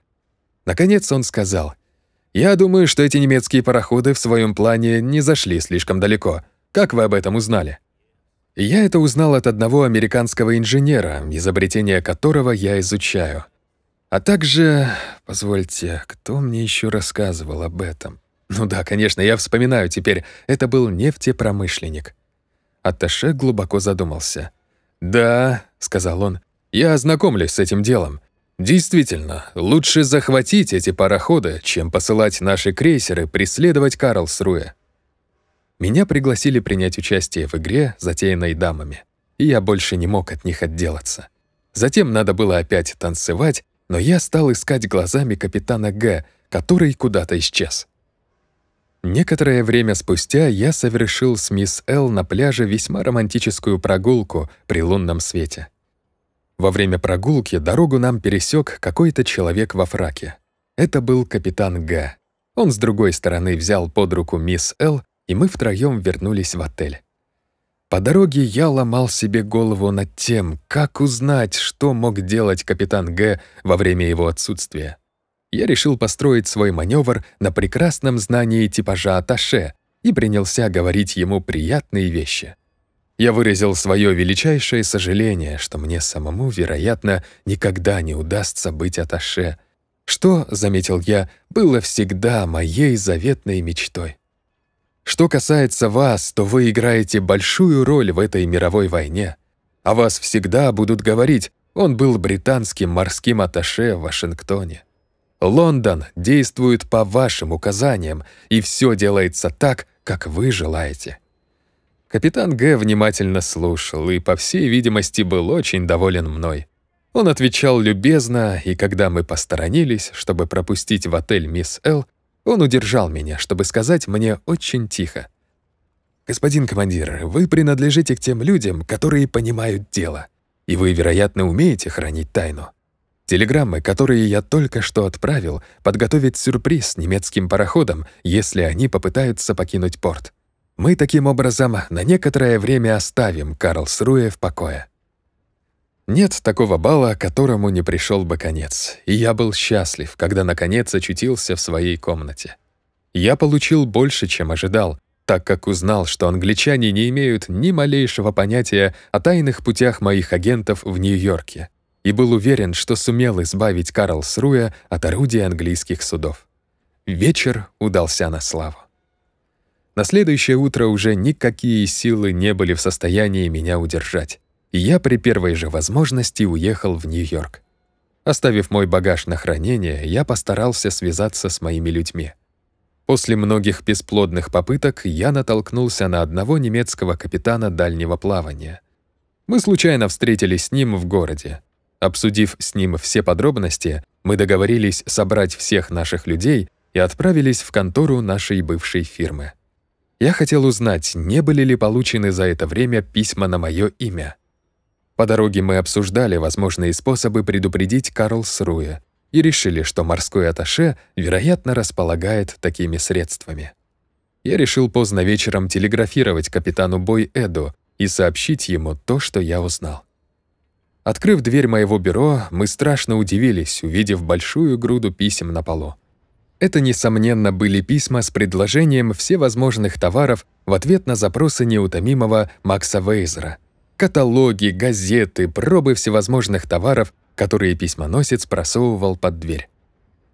Наконец он сказал, «Я думаю, что эти немецкие пароходы в своем плане не зашли слишком далеко. Как вы об этом узнали?» Я это узнал от одного американского инженера, изобретение которого я изучаю. А также, позвольте, кто мне еще рассказывал об этом? Ну да, конечно, я вспоминаю теперь. Это был нефтепромышленник. Атташе глубоко задумался. «Да», — сказал он, — «я ознакомлюсь с этим делом. Действительно, лучше захватить эти пароходы, чем посылать наши крейсеры преследовать Карлсруэ». Меня пригласили принять участие в игре, затеянной дамами, и я больше не мог от них отделаться. Затем надо было опять танцевать, но я стал искать глазами капитана Г, который куда-то исчез. Некоторое время спустя я совершил с мисс Л на пляже весьма романтическую прогулку при лунном свете. Во время прогулки дорогу нам пересек какой-то человек во фраке. Это был капитан Г. Он с другой стороны взял под руку мисс Л, и мы втроем вернулись в отель. По дороге я ломал себе голову над тем, как узнать, что мог делать капитан Г во время его отсутствия я решил построить свой маневр на прекрасном знании типажа Аташе и принялся говорить ему приятные вещи. Я выразил свое величайшее сожаление, что мне самому, вероятно, никогда не удастся быть Аташе, что, заметил я, было всегда моей заветной мечтой. Что касается вас, то вы играете большую роль в этой мировой войне. О вас всегда будут говорить, он был британским морским аташе в Вашингтоне. Лондон действует по вашим указаниям, и все делается так, как вы желаете». Капитан Г. внимательно слушал и, по всей видимости, был очень доволен мной. Он отвечал любезно, и когда мы посторонились, чтобы пропустить в отель мисс Л, он удержал меня, чтобы сказать мне очень тихо. «Господин командир, вы принадлежите к тем людям, которые понимают дело, и вы, вероятно, умеете хранить тайну. Телеграммы, которые я только что отправил, подготовить сюрприз немецким пароходам, если они попытаются покинуть порт. Мы таким образом на некоторое время оставим Карлсруэ в покое. Нет такого бала, которому не пришел бы конец, и я был счастлив, когда наконец очутился в своей комнате. Я получил больше, чем ожидал, так как узнал, что англичане не имеют ни малейшего понятия о тайных путях моих агентов в Нью-Йорке — и был уверен, что сумел избавить Карлсруя от орудия английских судов. Вечер удался на славу. На следующее утро уже никакие силы не были в состоянии меня удержать, и я при первой же возможности уехал в Нью-Йорк. Оставив мой багаж на хранение, я постарался связаться с моими людьми. После многих бесплодных попыток я натолкнулся на одного немецкого капитана дальнего плавания. Мы случайно встретились с ним в городе. Обсудив с ним все подробности, мы договорились собрать всех наших людей и отправились в контору нашей бывшей фирмы. Я хотел узнать, не были ли получены за это время письма на мое имя. По дороге мы обсуждали возможные способы предупредить Карлсруэ и решили, что морской аташе, вероятно, располагает такими средствами. Я решил поздно вечером телеграфировать капитану Бой Эду и сообщить ему то, что я узнал. Открыв дверь моего бюро, мы страшно удивились, увидев большую груду писем на полу. Это, несомненно, были письма с предложением всевозможных товаров в ответ на запросы неутомимого Макса Вейзера. Каталоги, газеты, пробы всевозможных товаров, которые письмоносец просовывал под дверь.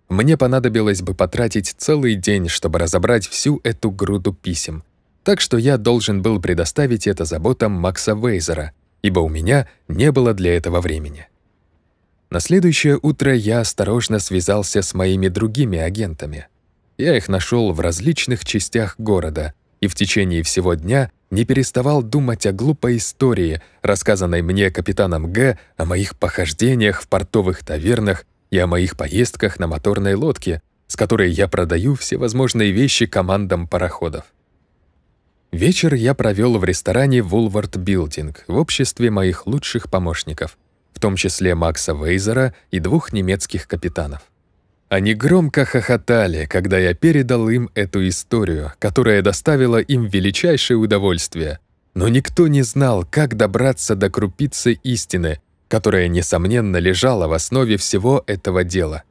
Мне понадобилось бы потратить целый день, чтобы разобрать всю эту груду писем. Так что я должен был предоставить это заботам Макса Вейзера, ибо у меня не было для этого времени. На следующее утро я осторожно связался с моими другими агентами. Я их нашел в различных частях города и в течение всего дня не переставал думать о глупой истории, рассказанной мне капитаном Г о моих похождениях в портовых тавернах и о моих поездках на моторной лодке, с которой я продаю всевозможные вещи командам пароходов. Вечер я провел в ресторане «Вулвард Билдинг» в обществе моих лучших помощников, в том числе Макса Вейзера и двух немецких капитанов. Они громко хохотали, когда я передал им эту историю, которая доставила им величайшее удовольствие. Но никто не знал, как добраться до крупицы истины, которая, несомненно, лежала в основе всего этого дела.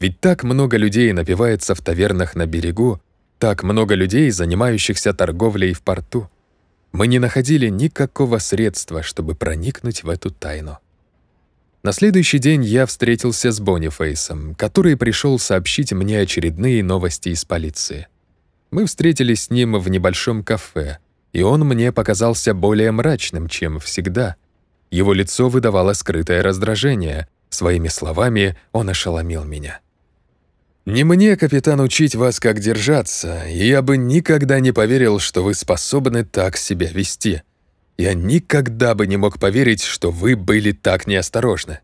Ведь так много людей напивается в тавернах на берегу, так много людей, занимающихся торговлей в порту. Мы не находили никакого средства, чтобы проникнуть в эту тайну. На следующий день я встретился с Бонифейсом, который пришел сообщить мне очередные новости из полиции. Мы встретились с ним в небольшом кафе, и он мне показался более мрачным, чем всегда. Его лицо выдавало скрытое раздражение. Своими словами он ошеломил меня. Не мне, капитан, учить вас, как держаться, и я бы никогда не поверил, что вы способны так себя вести. Я никогда бы не мог поверить, что вы были так неосторожны.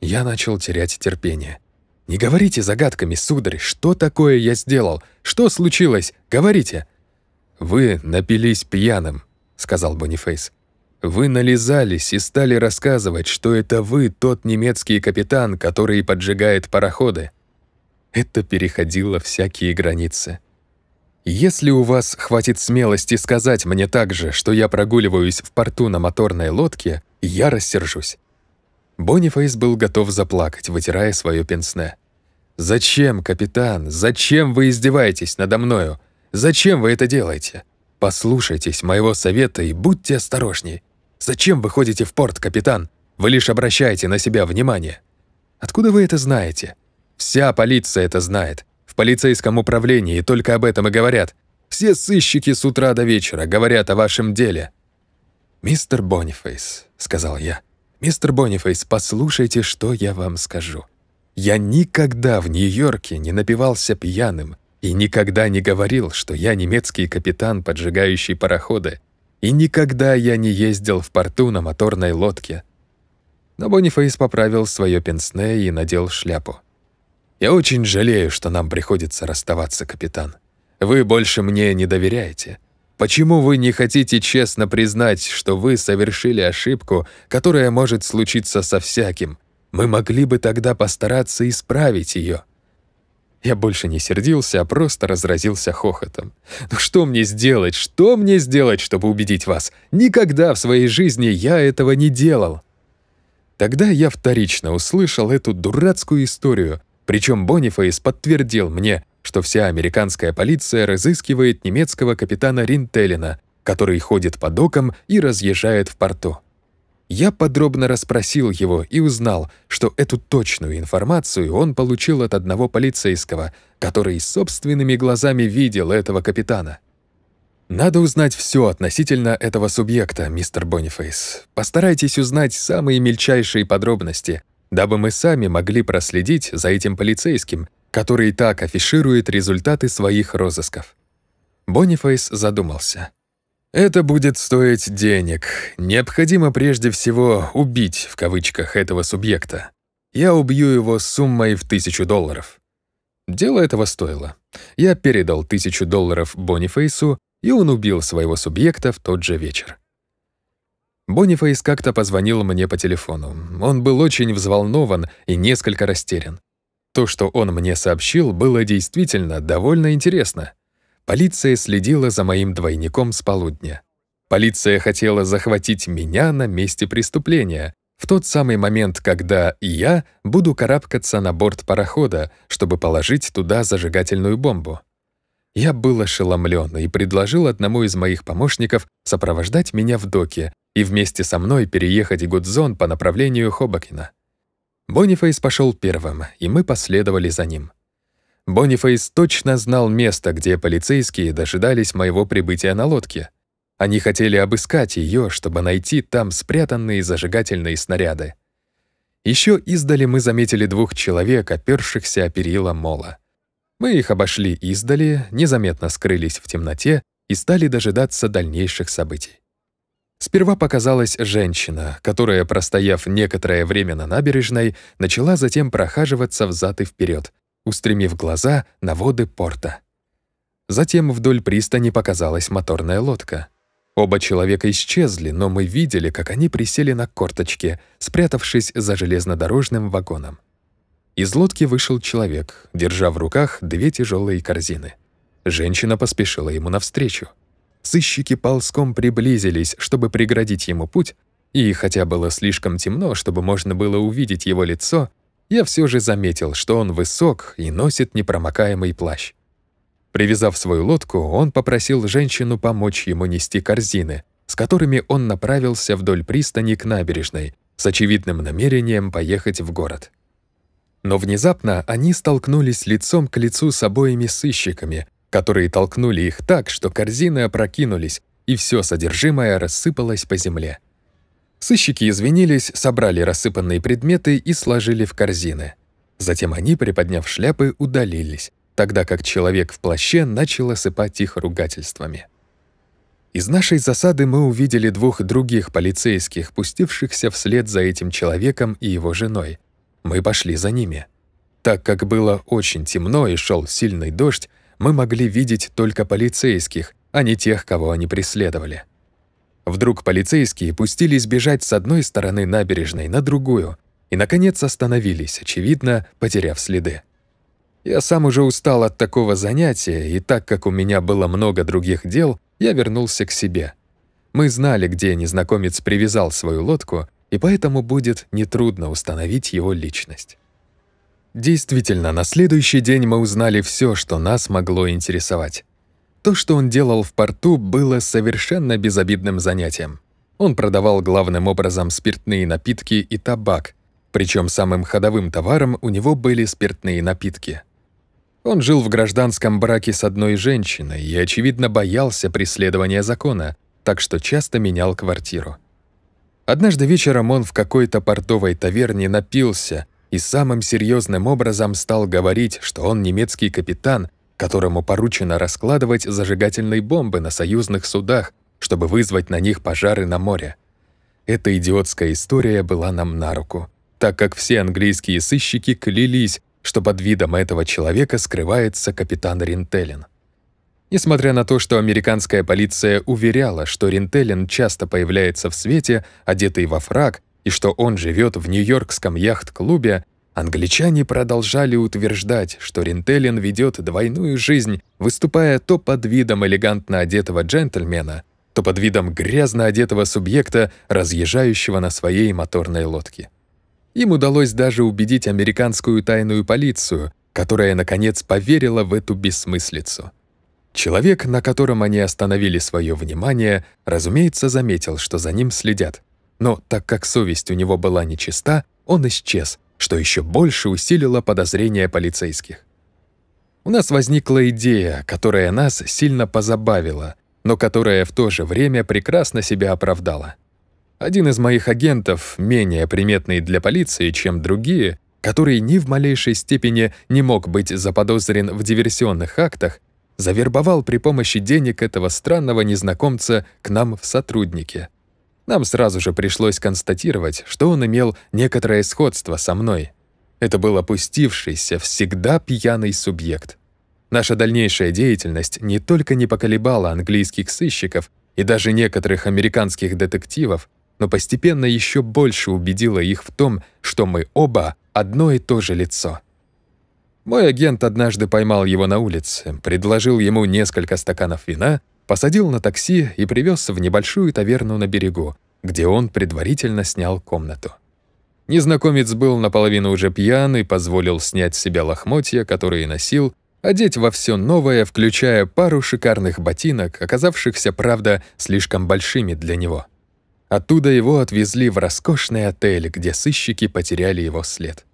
Я начал терять терпение. «Не говорите загадками, сударь, что такое я сделал? Что случилось? Говорите!» «Вы напились пьяным», — сказал Бонифейс. «Вы нализались и стали рассказывать, что это вы тот немецкий капитан, который поджигает пароходы. Это переходило всякие границы. Если у вас хватит смелости сказать мне также, что я прогуливаюсь в порту на моторной лодке, я рассержусь. Бонифейс был готов заплакать, вытирая свое пенсне. «Зачем, капитан? Зачем вы издеваетесь надо мною? Зачем вы это делаете? Послушайтесь моего совета и будьте осторожней. Зачем вы ходите в порт, капитан? Вы лишь обращаете на себя внимание. Откуда вы это знаете? Вся полиция это знает. В полицейском управлении только об этом и говорят. Все сыщики с утра до вечера говорят о вашем деле». «Мистер Бонифейс», — сказал я, — «мистер Бонифейс, послушайте, что я вам скажу. Я никогда в Нью-Йорке не напивался пьяным и никогда не говорил, что я немецкий капитан, поджигающий пароходы, и никогда я не ездил в порту на моторной лодке». Но Бонифейс поправил свое пенсне и надел шляпу. Я очень жалею, что нам приходится расставаться, капитан. Вы больше мне не доверяете. Почему вы не хотите честно признать, что вы совершили ошибку, которая может случиться со всяким? Мы могли бы тогда постараться исправить ее. Я больше не сердился, а просто разразился хохотом. «Ну что мне сделать? Что мне сделать, чтобы убедить вас? Никогда в своей жизни я этого не делал!» Тогда я вторично услышал эту дурацкую историю причем Бонифейс подтвердил мне, что вся американская полиция разыскивает немецкого капитана Ринтеллина, который ходит по докам и разъезжает в порту. Я подробно расспросил его и узнал, что эту точную информацию он получил от одного полицейского, который собственными глазами видел этого капитана. «Надо узнать все относительно этого субъекта, мистер Бонифейс. Постарайтесь узнать самые мельчайшие подробности, дабы мы сами могли проследить за этим полицейским, который так афиширует результаты своих розысков. Бонифейс задумался. «Это будет стоить денег. Необходимо прежде всего убить, в кавычках, этого субъекта. Я убью его суммой в тысячу долларов». Дело этого стоило. Я передал тысячу долларов Бонифейсу, и он убил своего субъекта в тот же вечер. Бонифейс как-то позвонил мне по телефону. Он был очень взволнован и несколько растерян. То, что он мне сообщил, было действительно довольно интересно. Полиция следила за моим двойником с полудня. Полиция хотела захватить меня на месте преступления, в тот самый момент, когда я буду карабкаться на борт парохода, чтобы положить туда зажигательную бомбу. Я был ошеломлен и предложил одному из моих помощников сопровождать меня в доке, и вместе со мной переехать Гудзон по направлению Хобакина. Бонифейс пошел первым, и мы последовали за ним. Бонифейс точно знал место, где полицейские дожидались моего прибытия на лодке. Они хотели обыскать ее, чтобы найти там спрятанные зажигательные снаряды. Еще издали мы заметили двух человек, опершихся о перила мола. Мы их обошли издали, незаметно скрылись в темноте и стали дожидаться дальнейших событий. Сперва показалась женщина, которая, простояв некоторое время на набережной, начала затем прохаживаться взад и вперед, устремив глаза на воды порта. Затем вдоль пристани показалась моторная лодка. Оба человека исчезли, но мы видели, как они присели на корточки, спрятавшись за железнодорожным вагоном. Из лодки вышел человек, держа в руках две тяжелые корзины. Женщина поспешила ему навстречу сыщики ползком приблизились, чтобы преградить ему путь, и хотя было слишком темно, чтобы можно было увидеть его лицо, я все же заметил, что он высок и носит непромокаемый плащ. Привязав свою лодку, он попросил женщину помочь ему нести корзины, с которыми он направился вдоль пристани к набережной, с очевидным намерением поехать в город. Но внезапно они столкнулись лицом к лицу с обоими сыщиками, которые толкнули их так, что корзины опрокинулись, и все содержимое рассыпалось по земле. Сыщики извинились, собрали рассыпанные предметы и сложили в корзины. Затем они, приподняв шляпы, удалились, тогда как человек в плаще начал осыпать их ругательствами. Из нашей засады мы увидели двух других полицейских, пустившихся вслед за этим человеком и его женой. Мы пошли за ними. Так как было очень темно и шел сильный дождь, мы могли видеть только полицейских, а не тех, кого они преследовали. Вдруг полицейские пустились бежать с одной стороны набережной на другую и, наконец, остановились, очевидно, потеряв следы. Я сам уже устал от такого занятия, и так как у меня было много других дел, я вернулся к себе. Мы знали, где незнакомец привязал свою лодку, и поэтому будет нетрудно установить его личность. Действительно, на следующий день мы узнали все, что нас могло интересовать. То, что он делал в порту, было совершенно безобидным занятием. Он продавал главным образом спиртные напитки и табак, причем самым ходовым товаром у него были спиртные напитки. Он жил в гражданском браке с одной женщиной и, очевидно, боялся преследования закона, так что часто менял квартиру. Однажды вечером он в какой-то портовой таверне напился – и самым серьезным образом стал говорить, что он немецкий капитан, которому поручено раскладывать зажигательные бомбы на союзных судах, чтобы вызвать на них пожары на море. Эта идиотская история была нам на руку, так как все английские сыщики клялись, что под видом этого человека скрывается капитан Ринтелен. Несмотря на то, что американская полиция уверяла, что Ринтелен часто появляется в свете, одетый во фраг, и что он живет в Нью-Йоркском яхт-клубе, англичане продолжали утверждать, что Рентеллин ведет двойную жизнь, выступая то под видом элегантно одетого джентльмена, то под видом грязно одетого субъекта, разъезжающего на своей моторной лодке. Им удалось даже убедить американскую тайную полицию, которая, наконец, поверила в эту бессмыслицу. Человек, на котором они остановили свое внимание, разумеется, заметил, что за ним следят, но так как совесть у него была нечиста, он исчез, что еще больше усилило подозрения полицейских. У нас возникла идея, которая нас сильно позабавила, но которая в то же время прекрасно себя оправдала. Один из моих агентов, менее приметный для полиции, чем другие, который ни в малейшей степени не мог быть заподозрен в диверсионных актах, завербовал при помощи денег этого странного незнакомца к нам в сотруднике – нам сразу же пришлось констатировать, что он имел некоторое сходство со мной. Это был опустившийся, всегда пьяный субъект. Наша дальнейшая деятельность не только не поколебала английских сыщиков и даже некоторых американских детективов, но постепенно еще больше убедила их в том, что мы оба одно и то же лицо. Мой агент однажды поймал его на улице, предложил ему несколько стаканов вина — посадил на такси и привез в небольшую таверну на берегу, где он предварительно снял комнату. Незнакомец был наполовину уже пьян и позволил снять с себя лохмотья, которые носил, одеть во все новое, включая пару шикарных ботинок, оказавшихся, правда, слишком большими для него. Оттуда его отвезли в роскошный отель, где сыщики потеряли его след.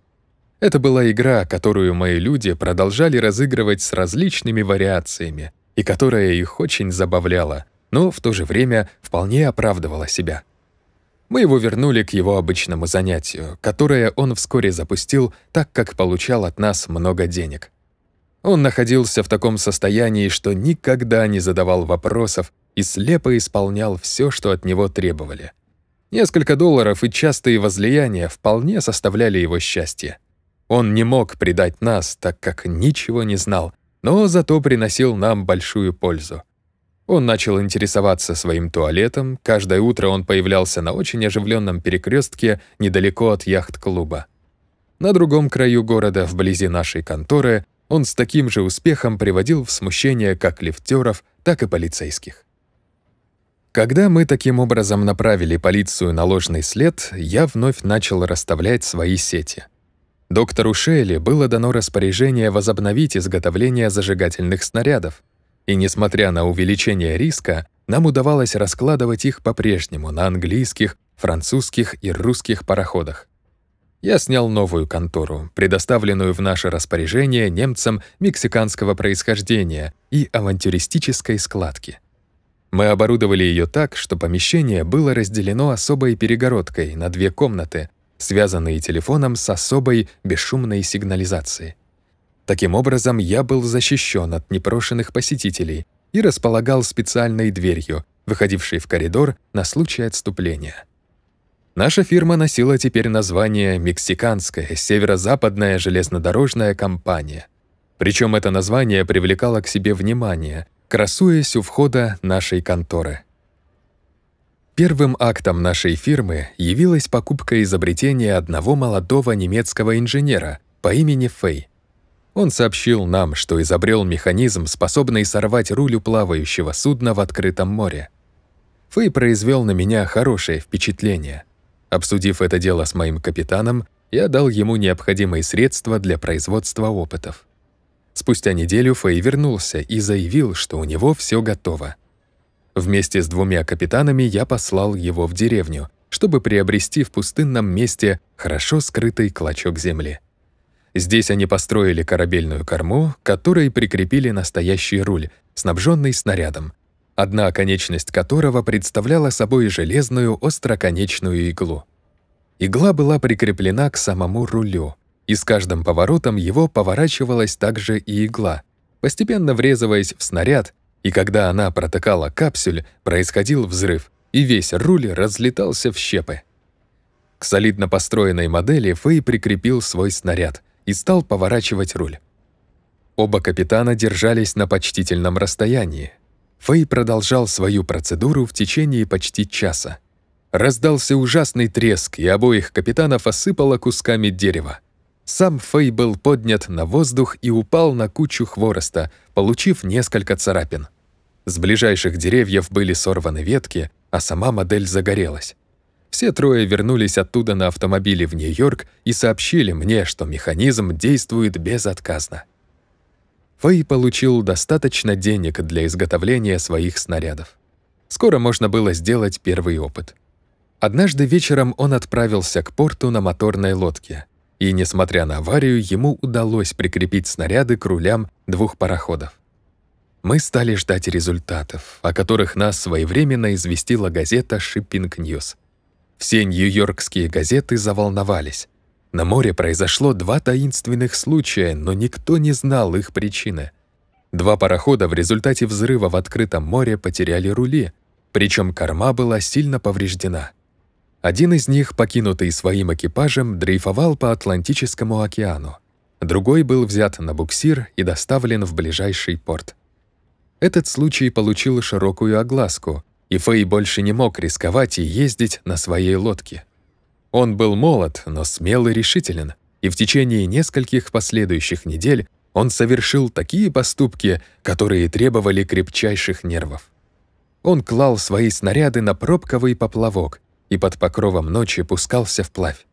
Это была игра, которую мои люди продолжали разыгрывать с различными вариациями — и которая их очень забавляла, но в то же время вполне оправдывала себя. Мы его вернули к его обычному занятию, которое он вскоре запустил, так как получал от нас много денег. Он находился в таком состоянии, что никогда не задавал вопросов и слепо исполнял все, что от него требовали. Несколько долларов и частые возлияния вполне составляли его счастье. Он не мог предать нас, так как ничего не знал — но зато приносил нам большую пользу. Он начал интересоваться своим туалетом, каждое утро он появлялся на очень оживленном перекрестке недалеко от яхт-клуба. На другом краю города, вблизи нашей конторы, он с таким же успехом приводил в смущение как лифтеров, так и полицейских. Когда мы таким образом направили полицию на ложный след, я вновь начал расставлять свои сети — Доктору Шейли было дано распоряжение возобновить изготовление зажигательных снарядов, и, несмотря на увеличение риска, нам удавалось раскладывать их по-прежнему на английских, французских и русских пароходах. Я снял новую контору, предоставленную в наше распоряжение немцам мексиканского происхождения и авантюристической складки. Мы оборудовали ее так, что помещение было разделено особой перегородкой на две комнаты, связанные телефоном с особой бесшумной сигнализацией. Таким образом, я был защищен от непрошенных посетителей и располагал специальной дверью, выходившей в коридор на случай отступления. Наша фирма носила теперь название «Мексиканская северо-западная железнодорожная компания». Причем это название привлекало к себе внимание, красуясь у входа нашей конторы. Первым актом нашей фирмы явилась покупка изобретения одного молодого немецкого инженера по имени Фей. Он сообщил нам, что изобрел механизм, способный сорвать руль плавающего судна в открытом море. Фей произвел на меня хорошее впечатление. Обсудив это дело с моим капитаном, я дал ему необходимые средства для производства опытов. Спустя неделю Фэй вернулся и заявил, что у него все готово. Вместе с двумя капитанами я послал его в деревню, чтобы приобрести в пустынном месте хорошо скрытый клочок земли. Здесь они построили корабельную корму, которой прикрепили настоящий руль, снабженный снарядом, одна конечность которого представляла собой железную остроконечную иглу. Игла была прикреплена к самому рулю, и с каждым поворотом его поворачивалась также и игла, постепенно врезываясь в снаряд и когда она протыкала капсюль, происходил взрыв, и весь руль разлетался в щепы. К солидно построенной модели Фэй прикрепил свой снаряд и стал поворачивать руль. Оба капитана держались на почтительном расстоянии. Фэй продолжал свою процедуру в течение почти часа. Раздался ужасный треск, и обоих капитанов осыпало кусками дерева. Сам Фэй был поднят на воздух и упал на кучу хвороста, получив несколько царапин. С ближайших деревьев были сорваны ветки, а сама модель загорелась. Все трое вернулись оттуда на автомобиле в Нью-Йорк и сообщили мне, что механизм действует безотказно. Фэй получил достаточно денег для изготовления своих снарядов. Скоро можно было сделать первый опыт. Однажды вечером он отправился к порту на моторной лодке — и, несмотря на аварию, ему удалось прикрепить снаряды к рулям двух пароходов. Мы стали ждать результатов, о которых нас своевременно известила газета «Шиппинг Ньюс». Все нью-йоркские газеты заволновались. На море произошло два таинственных случая, но никто не знал их причины. Два парохода в результате взрыва в открытом море потеряли рули, причем корма была сильно повреждена — один из них, покинутый своим экипажем, дрейфовал по Атлантическому океану. Другой был взят на буксир и доставлен в ближайший порт. Этот случай получил широкую огласку, и Фэй больше не мог рисковать и ездить на своей лодке. Он был молод, но смел и решителен, и в течение нескольких последующих недель он совершил такие поступки, которые требовали крепчайших нервов. Он клал свои снаряды на пробковый поплавок, и под покровом ночи пускался вплавь.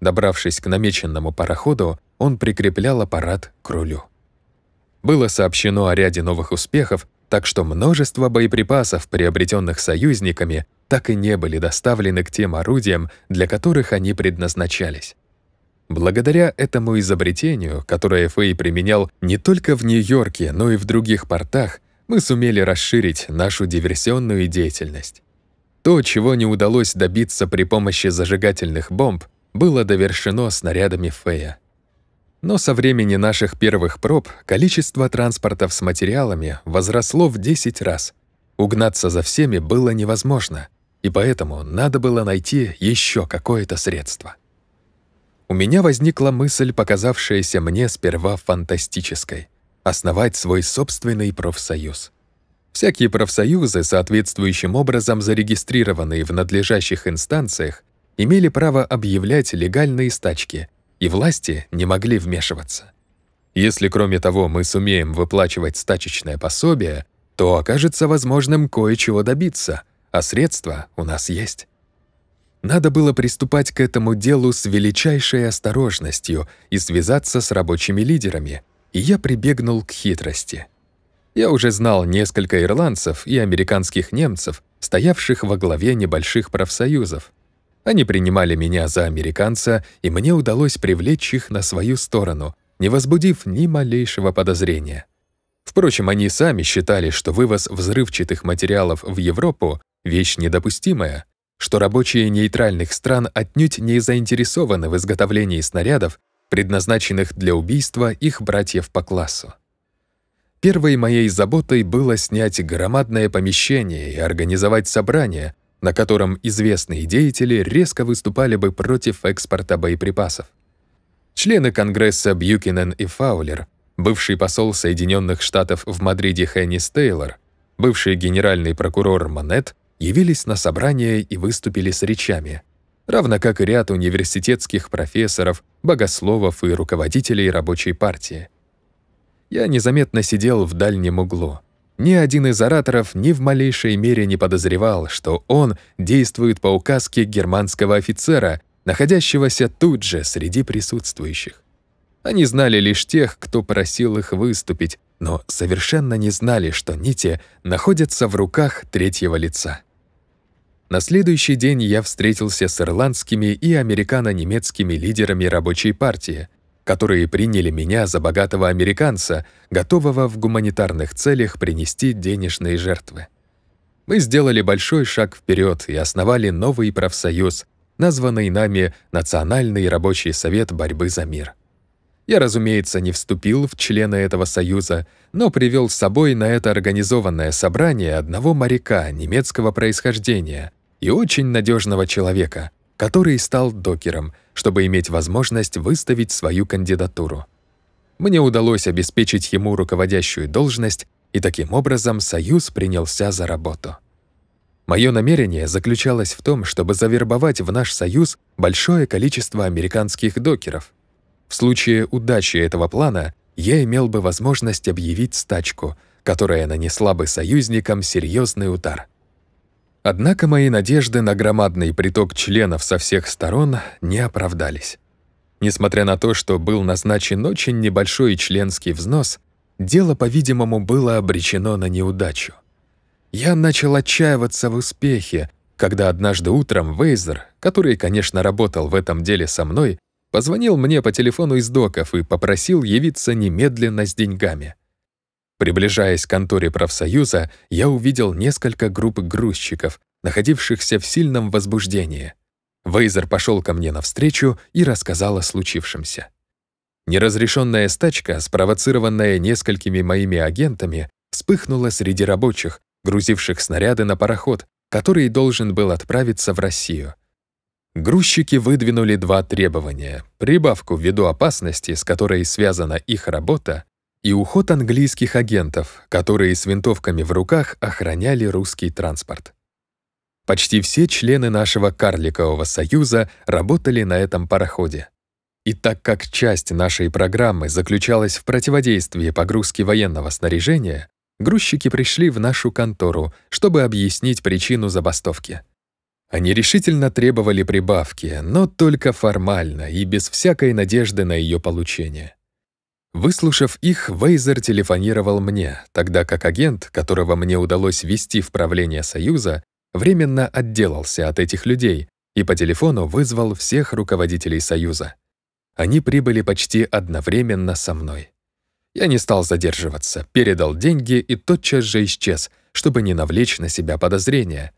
Добравшись к намеченному пароходу, он прикреплял аппарат к рулю. Было сообщено о ряде новых успехов, так что множество боеприпасов, приобретенных союзниками, так и не были доставлены к тем орудиям, для которых они предназначались. Благодаря этому изобретению, которое Фэй применял не только в Нью-Йорке, но и в других портах, мы сумели расширить нашу диверсионную деятельность. То, чего не удалось добиться при помощи зажигательных бомб, было довершено снарядами Фея. Но со времени наших первых проб количество транспортов с материалами возросло в 10 раз. Угнаться за всеми было невозможно, и поэтому надо было найти еще какое-то средство. У меня возникла мысль, показавшаяся мне сперва фантастической — основать свой собственный профсоюз. Всякие профсоюзы, соответствующим образом зарегистрированные в надлежащих инстанциях, имели право объявлять легальные стачки, и власти не могли вмешиваться. Если, кроме того, мы сумеем выплачивать стачечное пособие, то окажется возможным кое-чего добиться, а средства у нас есть. Надо было приступать к этому делу с величайшей осторожностью и связаться с рабочими лидерами, и я прибегнул к хитрости — я уже знал несколько ирландцев и американских немцев, стоявших во главе небольших профсоюзов. Они принимали меня за американца, и мне удалось привлечь их на свою сторону, не возбудив ни малейшего подозрения. Впрочем, они сами считали, что вывоз взрывчатых материалов в Европу — вещь недопустимая, что рабочие нейтральных стран отнюдь не заинтересованы в изготовлении снарядов, предназначенных для убийства их братьев по классу. Первой моей заботой было снять громадное помещение и организовать собрание, на котором известные деятели резко выступали бы против экспорта боеприпасов. Члены Конгресса Бьюкинен и Фаулер, бывший посол Соединенных Штатов в Мадриде Хеннис Тейлор, бывший генеральный прокурор Монет, явились на собрание и выступили с речами, равно как и ряд университетских профессоров, богословов и руководителей рабочей партии я незаметно сидел в дальнем углу. Ни один из ораторов ни в малейшей мере не подозревал, что он действует по указке германского офицера, находящегося тут же среди присутствующих. Они знали лишь тех, кто просил их выступить, но совершенно не знали, что нити находятся в руках третьего лица. На следующий день я встретился с ирландскими и американо-немецкими лидерами рабочей партии которые приняли меня за богатого американца, готового в гуманитарных целях принести денежные жертвы. Мы сделали большой шаг вперед и основали новый профсоюз, названный нами Национальный рабочий совет борьбы за мир. Я, разумеется, не вступил в члены этого союза, но привел с собой на это организованное собрание одного моряка немецкого происхождения и очень надежного человека — который стал докером, чтобы иметь возможность выставить свою кандидатуру. Мне удалось обеспечить ему руководящую должность, и таким образом Союз принялся за работу. Мое намерение заключалось в том, чтобы завербовать в наш Союз большое количество американских докеров. В случае удачи этого плана я имел бы возможность объявить стачку, которая нанесла бы союзникам серьезный удар — Однако мои надежды на громадный приток членов со всех сторон не оправдались. Несмотря на то, что был назначен очень небольшой членский взнос, дело, по-видимому, было обречено на неудачу. Я начал отчаиваться в успехе, когда однажды утром Вейзер, который, конечно, работал в этом деле со мной, позвонил мне по телефону из доков и попросил явиться немедленно с деньгами. Приближаясь к конторе профсоюза, я увидел несколько групп грузчиков, находившихся в сильном возбуждении. Вейзер пошел ко мне навстречу и рассказал о случившемся. Неразрешенная стачка, спровоцированная несколькими моими агентами, вспыхнула среди рабочих, грузивших снаряды на пароход, который должен был отправиться в Россию. Грузчики выдвинули два требования — прибавку ввиду опасности, с которой связана их работа, и уход английских агентов, которые с винтовками в руках охраняли русский транспорт. Почти все члены нашего карликового союза работали на этом пароходе. И так как часть нашей программы заключалась в противодействии погрузке военного снаряжения, грузчики пришли в нашу контору, чтобы объяснить причину забастовки. Они решительно требовали прибавки, но только формально и без всякой надежды на ее получение. Выслушав их, Вейзер телефонировал мне, тогда как агент, которого мне удалось ввести в правление Союза, временно отделался от этих людей и по телефону вызвал всех руководителей Союза. Они прибыли почти одновременно со мной. Я не стал задерживаться, передал деньги и тотчас же исчез, чтобы не навлечь на себя подозрения.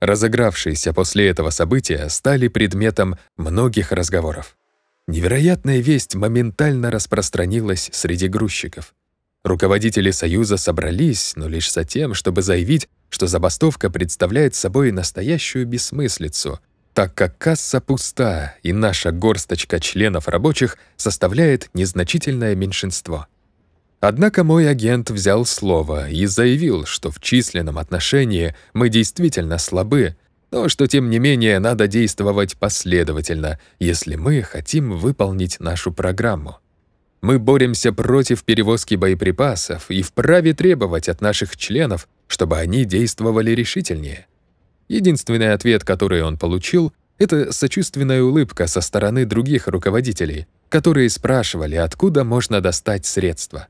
Разыгравшиеся после этого события стали предметом многих разговоров. Невероятная весть моментально распространилась среди грузчиков. Руководители Союза собрались, но лишь за тем, чтобы заявить, что забастовка представляет собой настоящую бессмыслицу, так как касса пуста, и наша горсточка членов рабочих составляет незначительное меньшинство. Однако мой агент взял слово и заявил, что в численном отношении мы действительно слабы, но что, тем не менее, надо действовать последовательно, если мы хотим выполнить нашу программу. Мы боремся против перевозки боеприпасов и вправе требовать от наших членов, чтобы они действовали решительнее. Единственный ответ, который он получил, это сочувственная улыбка со стороны других руководителей, которые спрашивали, откуда можно достать средства.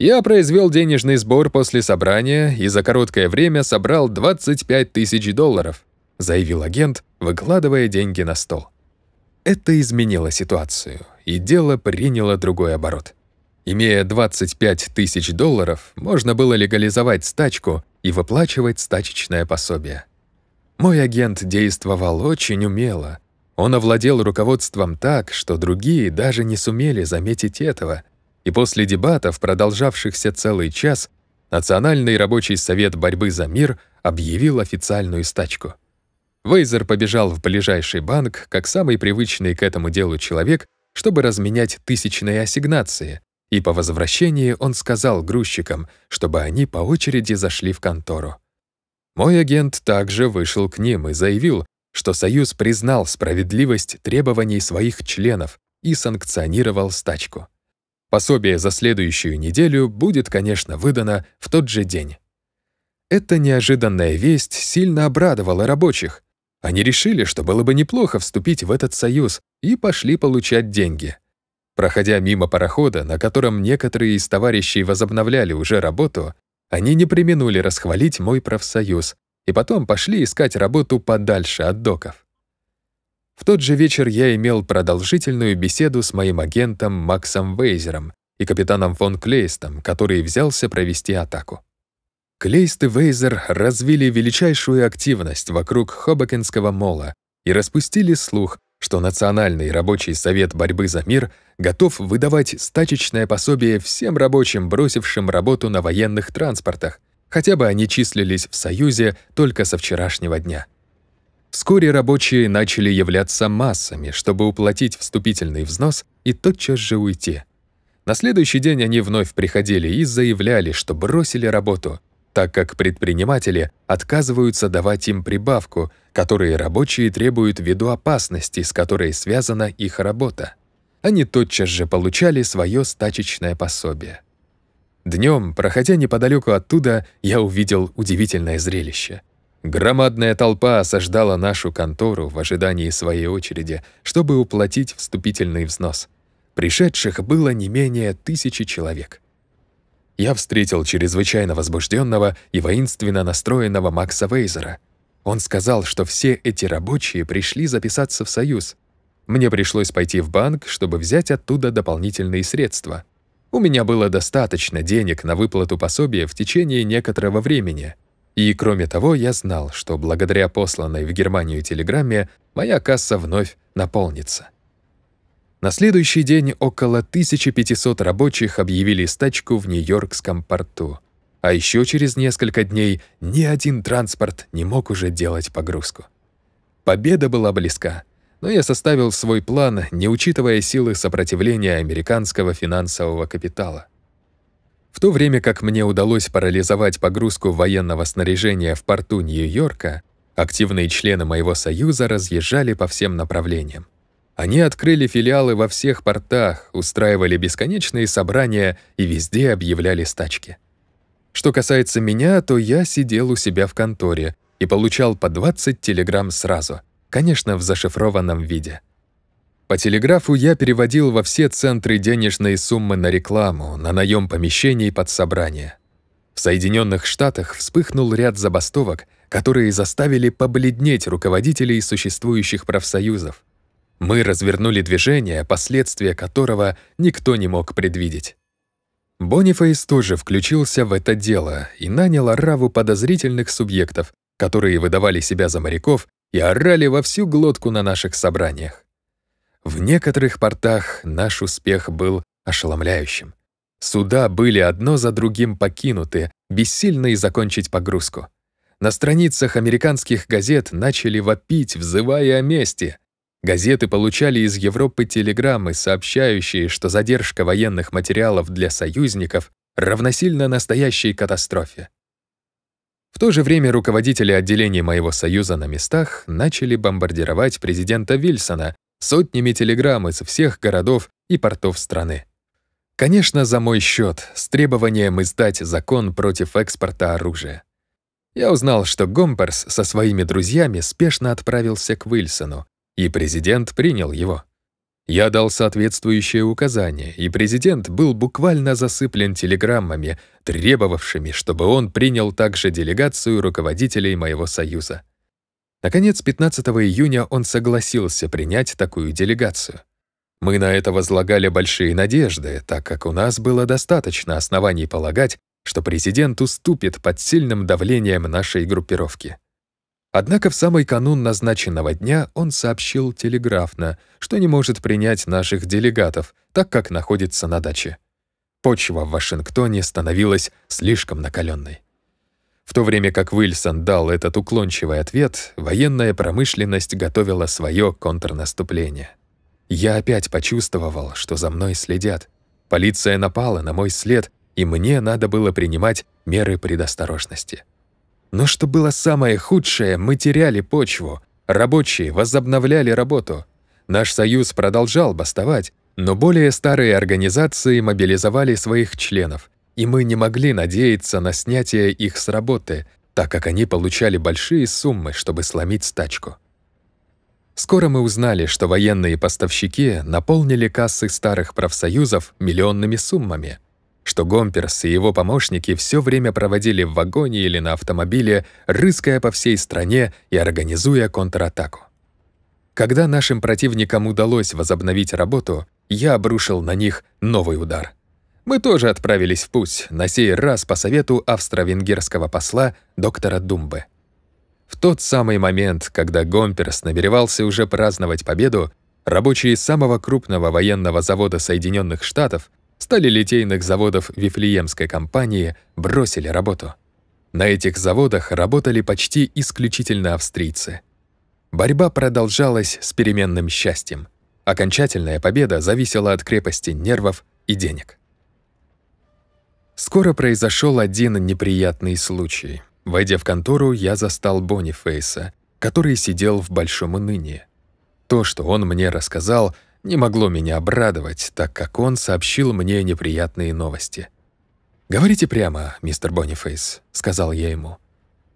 Я произвел денежный сбор после собрания и за короткое время собрал 25 тысяч долларов заявил агент, выкладывая деньги на стол. Это изменило ситуацию, и дело приняло другой оборот. Имея 25 тысяч долларов, можно было легализовать стачку и выплачивать стачечное пособие. Мой агент действовал очень умело. Он овладел руководством так, что другие даже не сумели заметить этого. И после дебатов, продолжавшихся целый час, Национальный рабочий совет борьбы за мир объявил официальную стачку. Вейзер побежал в ближайший банк, как самый привычный к этому делу человек, чтобы разменять тысячные ассигнации, и по возвращении он сказал грузчикам, чтобы они по очереди зашли в контору. Мой агент также вышел к ним и заявил, что Союз признал справедливость требований своих членов и санкционировал стачку. Пособие за следующую неделю будет, конечно, выдано в тот же день. Эта неожиданная весть сильно обрадовала рабочих, они решили, что было бы неплохо вступить в этот союз, и пошли получать деньги. Проходя мимо парохода, на котором некоторые из товарищей возобновляли уже работу, они не применули расхвалить мой профсоюз и потом пошли искать работу подальше от доков. В тот же вечер я имел продолжительную беседу с моим агентом Максом Вейзером и капитаном фон Клейстом, который взялся провести атаку. Клейст и Вейзер развили величайшую активность вокруг Хобокенского мола и распустили слух, что Национальный рабочий совет борьбы за мир готов выдавать стачечное пособие всем рабочим, бросившим работу на военных транспортах, хотя бы они числились в Союзе только со вчерашнего дня. Вскоре рабочие начали являться массами, чтобы уплатить вступительный взнос и тотчас же уйти. На следующий день они вновь приходили и заявляли, что бросили работу — так как предприниматели отказываются давать им прибавку, которые рабочие требуют ввиду опасности, с которой связана их работа. Они тотчас же получали свое стачечное пособие. Днем, проходя неподалеку оттуда, я увидел удивительное зрелище. Громадная толпа осаждала нашу контору в ожидании своей очереди, чтобы уплатить вступительный взнос. Пришедших было не менее тысячи человек я встретил чрезвычайно возбужденного и воинственно настроенного Макса Вейзера. Он сказал, что все эти рабочие пришли записаться в Союз. Мне пришлось пойти в банк, чтобы взять оттуда дополнительные средства. У меня было достаточно денег на выплату пособия в течение некоторого времени. И, кроме того, я знал, что благодаря посланной в Германию телеграмме моя касса вновь наполнится. На следующий день около 1500 рабочих объявили стачку в Нью-Йоркском порту. А еще через несколько дней ни один транспорт не мог уже делать погрузку. Победа была близка, но я составил свой план, не учитывая силы сопротивления американского финансового капитала. В то время как мне удалось парализовать погрузку военного снаряжения в порту Нью-Йорка, активные члены моего союза разъезжали по всем направлениям. Они открыли филиалы во всех портах, устраивали бесконечные собрания и везде объявляли стачки. Что касается меня, то я сидел у себя в конторе и получал по 20 телеграмм сразу, конечно, в зашифрованном виде. По телеграфу я переводил во все центры денежные суммы на рекламу, на наем помещений под собрание. В Соединенных Штатах вспыхнул ряд забастовок, которые заставили побледнеть руководителей существующих профсоюзов. Мы развернули движение, последствия которого никто не мог предвидеть. Бонифейс тоже включился в это дело и нанял ораву подозрительных субъектов, которые выдавали себя за моряков и орали во всю глотку на наших собраниях. В некоторых портах наш успех был ошеломляющим. Суда были одно за другим покинуты, бессильно и закончить погрузку. На страницах американских газет начали вопить, взывая о мести. Газеты получали из Европы телеграммы, сообщающие, что задержка военных материалов для союзников равносильно настоящей катастрофе. В то же время руководители отделений моего союза на местах начали бомбардировать президента Вильсона сотнями телеграмм из всех городов и портов страны. Конечно, за мой счет, с требованием издать закон против экспорта оружия. Я узнал, что Гомперс со своими друзьями спешно отправился к Вильсону и президент принял его. Я дал соответствующее указание, и президент был буквально засыплен телеграммами, требовавшими, чтобы он принял также делегацию руководителей моего союза. Наконец, 15 июня он согласился принять такую делегацию. Мы на это возлагали большие надежды, так как у нас было достаточно оснований полагать, что президент уступит под сильным давлением нашей группировки. Однако в самый канун назначенного дня он сообщил телеграфно, что не может принять наших делегатов, так как находится на даче. Почва в Вашингтоне становилась слишком накаленной. В то время как Уильсон дал этот уклончивый ответ, военная промышленность готовила свое контрнаступление. Я опять почувствовал, что за мной следят. Полиция напала на мой след, и мне надо было принимать меры предосторожности. Но что было самое худшее, мы теряли почву. Рабочие возобновляли работу. Наш союз продолжал бастовать, но более старые организации мобилизовали своих членов, и мы не могли надеяться на снятие их с работы, так как они получали большие суммы, чтобы сломить стачку. Скоро мы узнали, что военные поставщики наполнили кассы старых профсоюзов миллионными суммами – что Гомперс и его помощники все время проводили в вагоне или на автомобиле, рыская по всей стране и организуя контратаку. Когда нашим противникам удалось возобновить работу, я обрушил на них новый удар. Мы тоже отправились в путь, на сей раз по совету австро-венгерского посла доктора Думбе. В тот самый момент, когда Гомперс намеревался уже праздновать победу, рабочие самого крупного военного завода Соединенных Штатов — стали литейных заводов Вифлеемской компании бросили работу. На этих заводах работали почти исключительно австрийцы. Борьба продолжалась с переменным счастьем. Окончательная победа зависела от крепости нервов и денег. Скоро произошел один неприятный случай. Войдя в контору, я застал Бонифейса, который сидел в большом унынии. То, что он мне рассказал — не могло меня обрадовать, так как он сообщил мне неприятные новости. «Говорите прямо, мистер Бонифейс», — сказал я ему.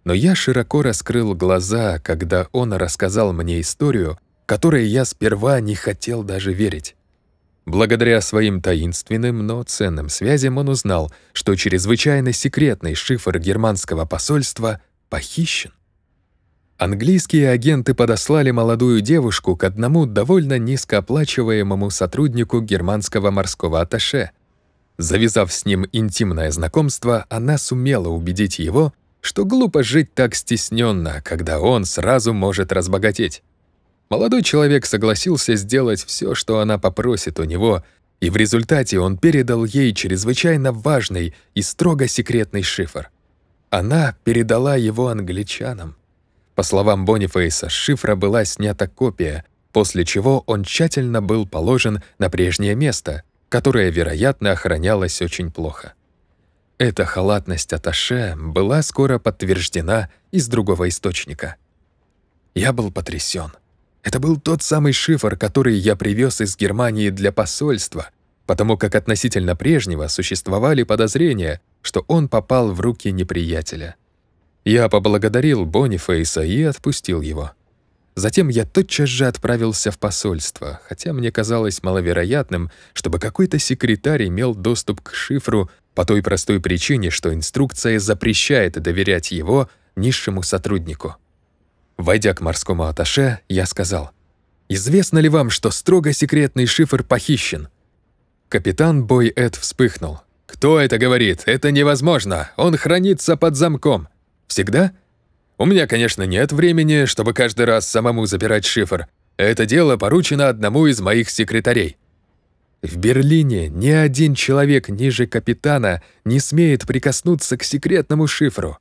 Но я широко раскрыл глаза, когда он рассказал мне историю, которой я сперва не хотел даже верить. Благодаря своим таинственным, но ценным связям он узнал, что чрезвычайно секретный шифр германского посольства похищен. Английские агенты подослали молодую девушку к одному довольно низкооплачиваемому сотруднику германского морского атташе. Завязав с ним интимное знакомство, она сумела убедить его, что глупо жить так стесненно, когда он сразу может разбогатеть. Молодой человек согласился сделать все, что она попросит у него, и в результате он передал ей чрезвычайно важный и строго секретный шифр. Она передала его англичанам. По словам Бонифейса, с шифра была снята копия, после чего он тщательно был положен на прежнее место, которое, вероятно, охранялось очень плохо. Эта халатность Аташе была скоро подтверждена из другого источника. Я был потрясен. Это был тот самый шифр, который я привез из Германии для посольства, потому как относительно прежнего существовали подозрения, что он попал в руки неприятеля. Я поблагодарил Бонифейса и отпустил его. Затем я тотчас же отправился в посольство, хотя мне казалось маловероятным, чтобы какой-то секретарь имел доступ к шифру по той простой причине, что инструкция запрещает доверять его низшему сотруднику. Войдя к морскому атташе, я сказал, «Известно ли вам, что строго секретный шифр похищен?» Капитан Бой Эд вспыхнул. «Кто это говорит? Это невозможно! Он хранится под замком!» Всегда? У меня, конечно, нет времени, чтобы каждый раз самому запирать шифр. Это дело поручено одному из моих секретарей. В Берлине ни один человек ниже капитана не смеет прикоснуться к секретному шифру.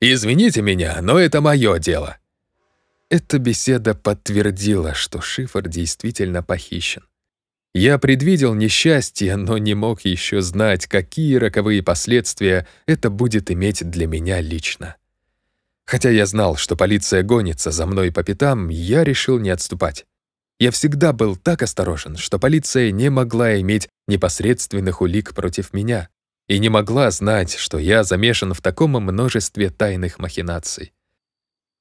Извините меня, но это мое дело. Эта беседа подтвердила, что шифр действительно похищен. Я предвидел несчастье, но не мог еще знать, какие роковые последствия это будет иметь для меня лично. Хотя я знал, что полиция гонится за мной по пятам, я решил не отступать. Я всегда был так осторожен, что полиция не могла иметь непосредственных улик против меня и не могла знать, что я замешан в таком множестве тайных махинаций.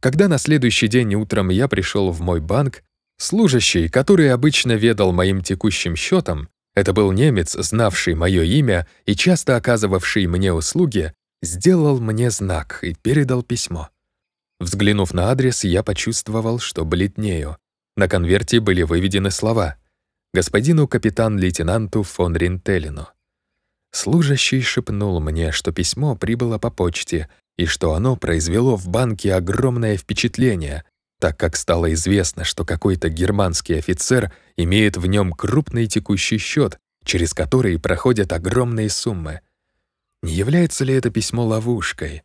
Когда на следующий день утром я пришел в мой банк, служащий, который обычно ведал моим текущим счетом, это был немец, знавший мое имя и часто оказывавший мне услуги, сделал мне знак и передал письмо. Взглянув на адрес, я почувствовал, что бледнею. На конверте были выведены слова «Господину капитан-лейтенанту фон Ринтелину». Служащий шепнул мне, что письмо прибыло по почте и что оно произвело в банке огромное впечатление, так как стало известно, что какой-то германский офицер имеет в нем крупный текущий счет, через который проходят огромные суммы. Не является ли это письмо ловушкой?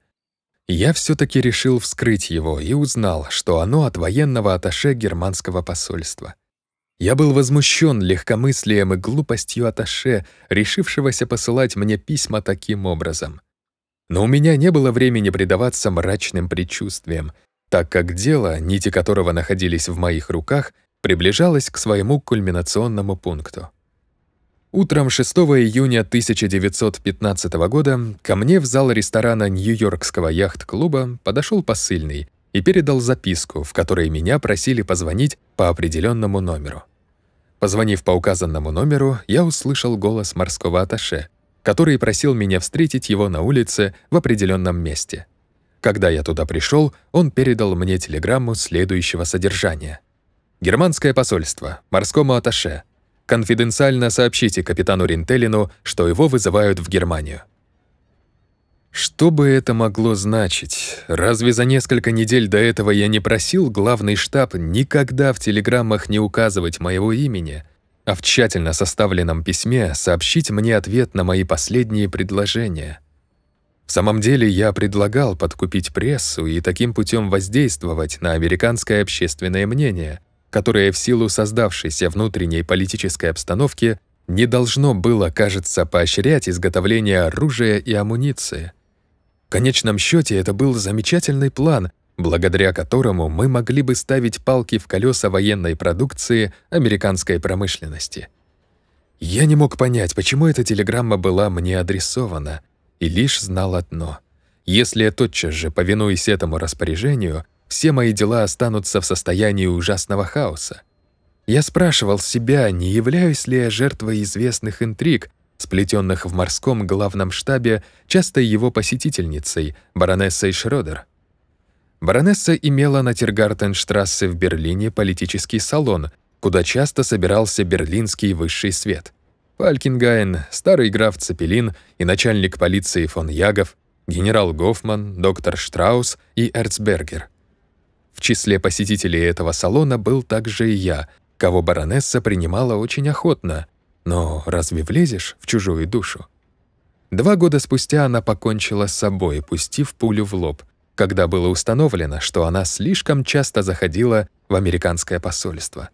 Я все-таки решил вскрыть его и узнал, что оно от военного аташе германского посольства. Я был возмущен легкомыслием и глупостью аташе, решившегося посылать мне письма таким образом. Но у меня не было времени предаваться мрачным предчувствиям, так как дело, нити которого находились в моих руках, приближалось к своему кульминационному пункту. Утром 6 июня 1915 года ко мне в зал ресторана Нью-Йоркского яхт-клуба подошел посыльный и передал записку, в которой меня просили позвонить по определенному номеру. Позвонив по указанному номеру, я услышал голос морского аташе, который просил меня встретить его на улице в определенном месте. Когда я туда пришел, он передал мне телеграмму следующего содержания. «Германское посольство, морскому аташе, конфиденциально сообщите капитану Ринтелину, что его вызывают в Германию. Что бы это могло значить? Разве за несколько недель до этого я не просил главный штаб никогда в телеграммах не указывать моего имени, а в тщательно составленном письме сообщить мне ответ на мои последние предложения? В самом деле я предлагал подкупить прессу и таким путем воздействовать на американское общественное мнение, которое в силу создавшейся внутренней политической обстановки не должно было, кажется, поощрять изготовление оружия и амуниции. В конечном счете это был замечательный план, благодаря которому мы могли бы ставить палки в колеса военной продукции американской промышленности. Я не мог понять, почему эта телеграмма была мне адресована, и лишь знал одно. Если я тотчас же повинуюсь этому распоряжению — все мои дела останутся в состоянии ужасного хаоса. Я спрашивал себя, не являюсь ли я жертвой известных интриг, сплетенных в морском главном штабе часто его посетительницей, баронессой Шрёдер. Баронесса имела на Тиргартенштрассе в Берлине политический салон, куда часто собирался берлинский высший свет. Фалькингайн, старый граф Цепелин и начальник полиции фон Ягов, генерал Гофман, доктор Штраус и Эрцбергер — в числе посетителей этого салона был также и я, кого баронесса принимала очень охотно. Но разве влезешь в чужую душу? Два года спустя она покончила с собой, пустив пулю в лоб, когда было установлено, что она слишком часто заходила в американское посольство.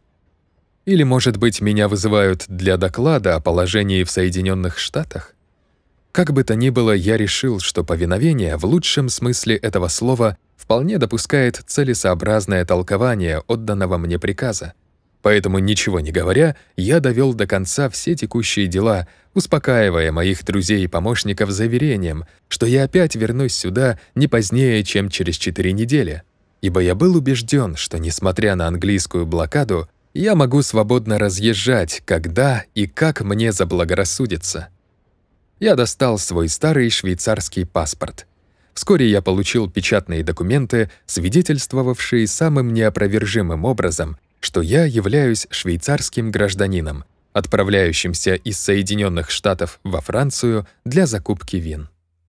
Или, может быть, меня вызывают для доклада о положении в Соединенных Штатах? Как бы то ни было, я решил, что повиновение в лучшем смысле этого слова — вполне допускает целесообразное толкование отданного мне приказа. Поэтому, ничего не говоря, я довел до конца все текущие дела, успокаивая моих друзей и помощников заверением, что я опять вернусь сюда не позднее, чем через четыре недели. Ибо я был убежден, что, несмотря на английскую блокаду, я могу свободно разъезжать, когда и как мне заблагорассудится. Я достал свой старый швейцарский паспорт — Вскоре я получил печатные документы, свидетельствовавшие самым неопровержимым образом, что я являюсь швейцарским гражданином, отправляющимся из Соединенных Штатов во Францию для закупки вин.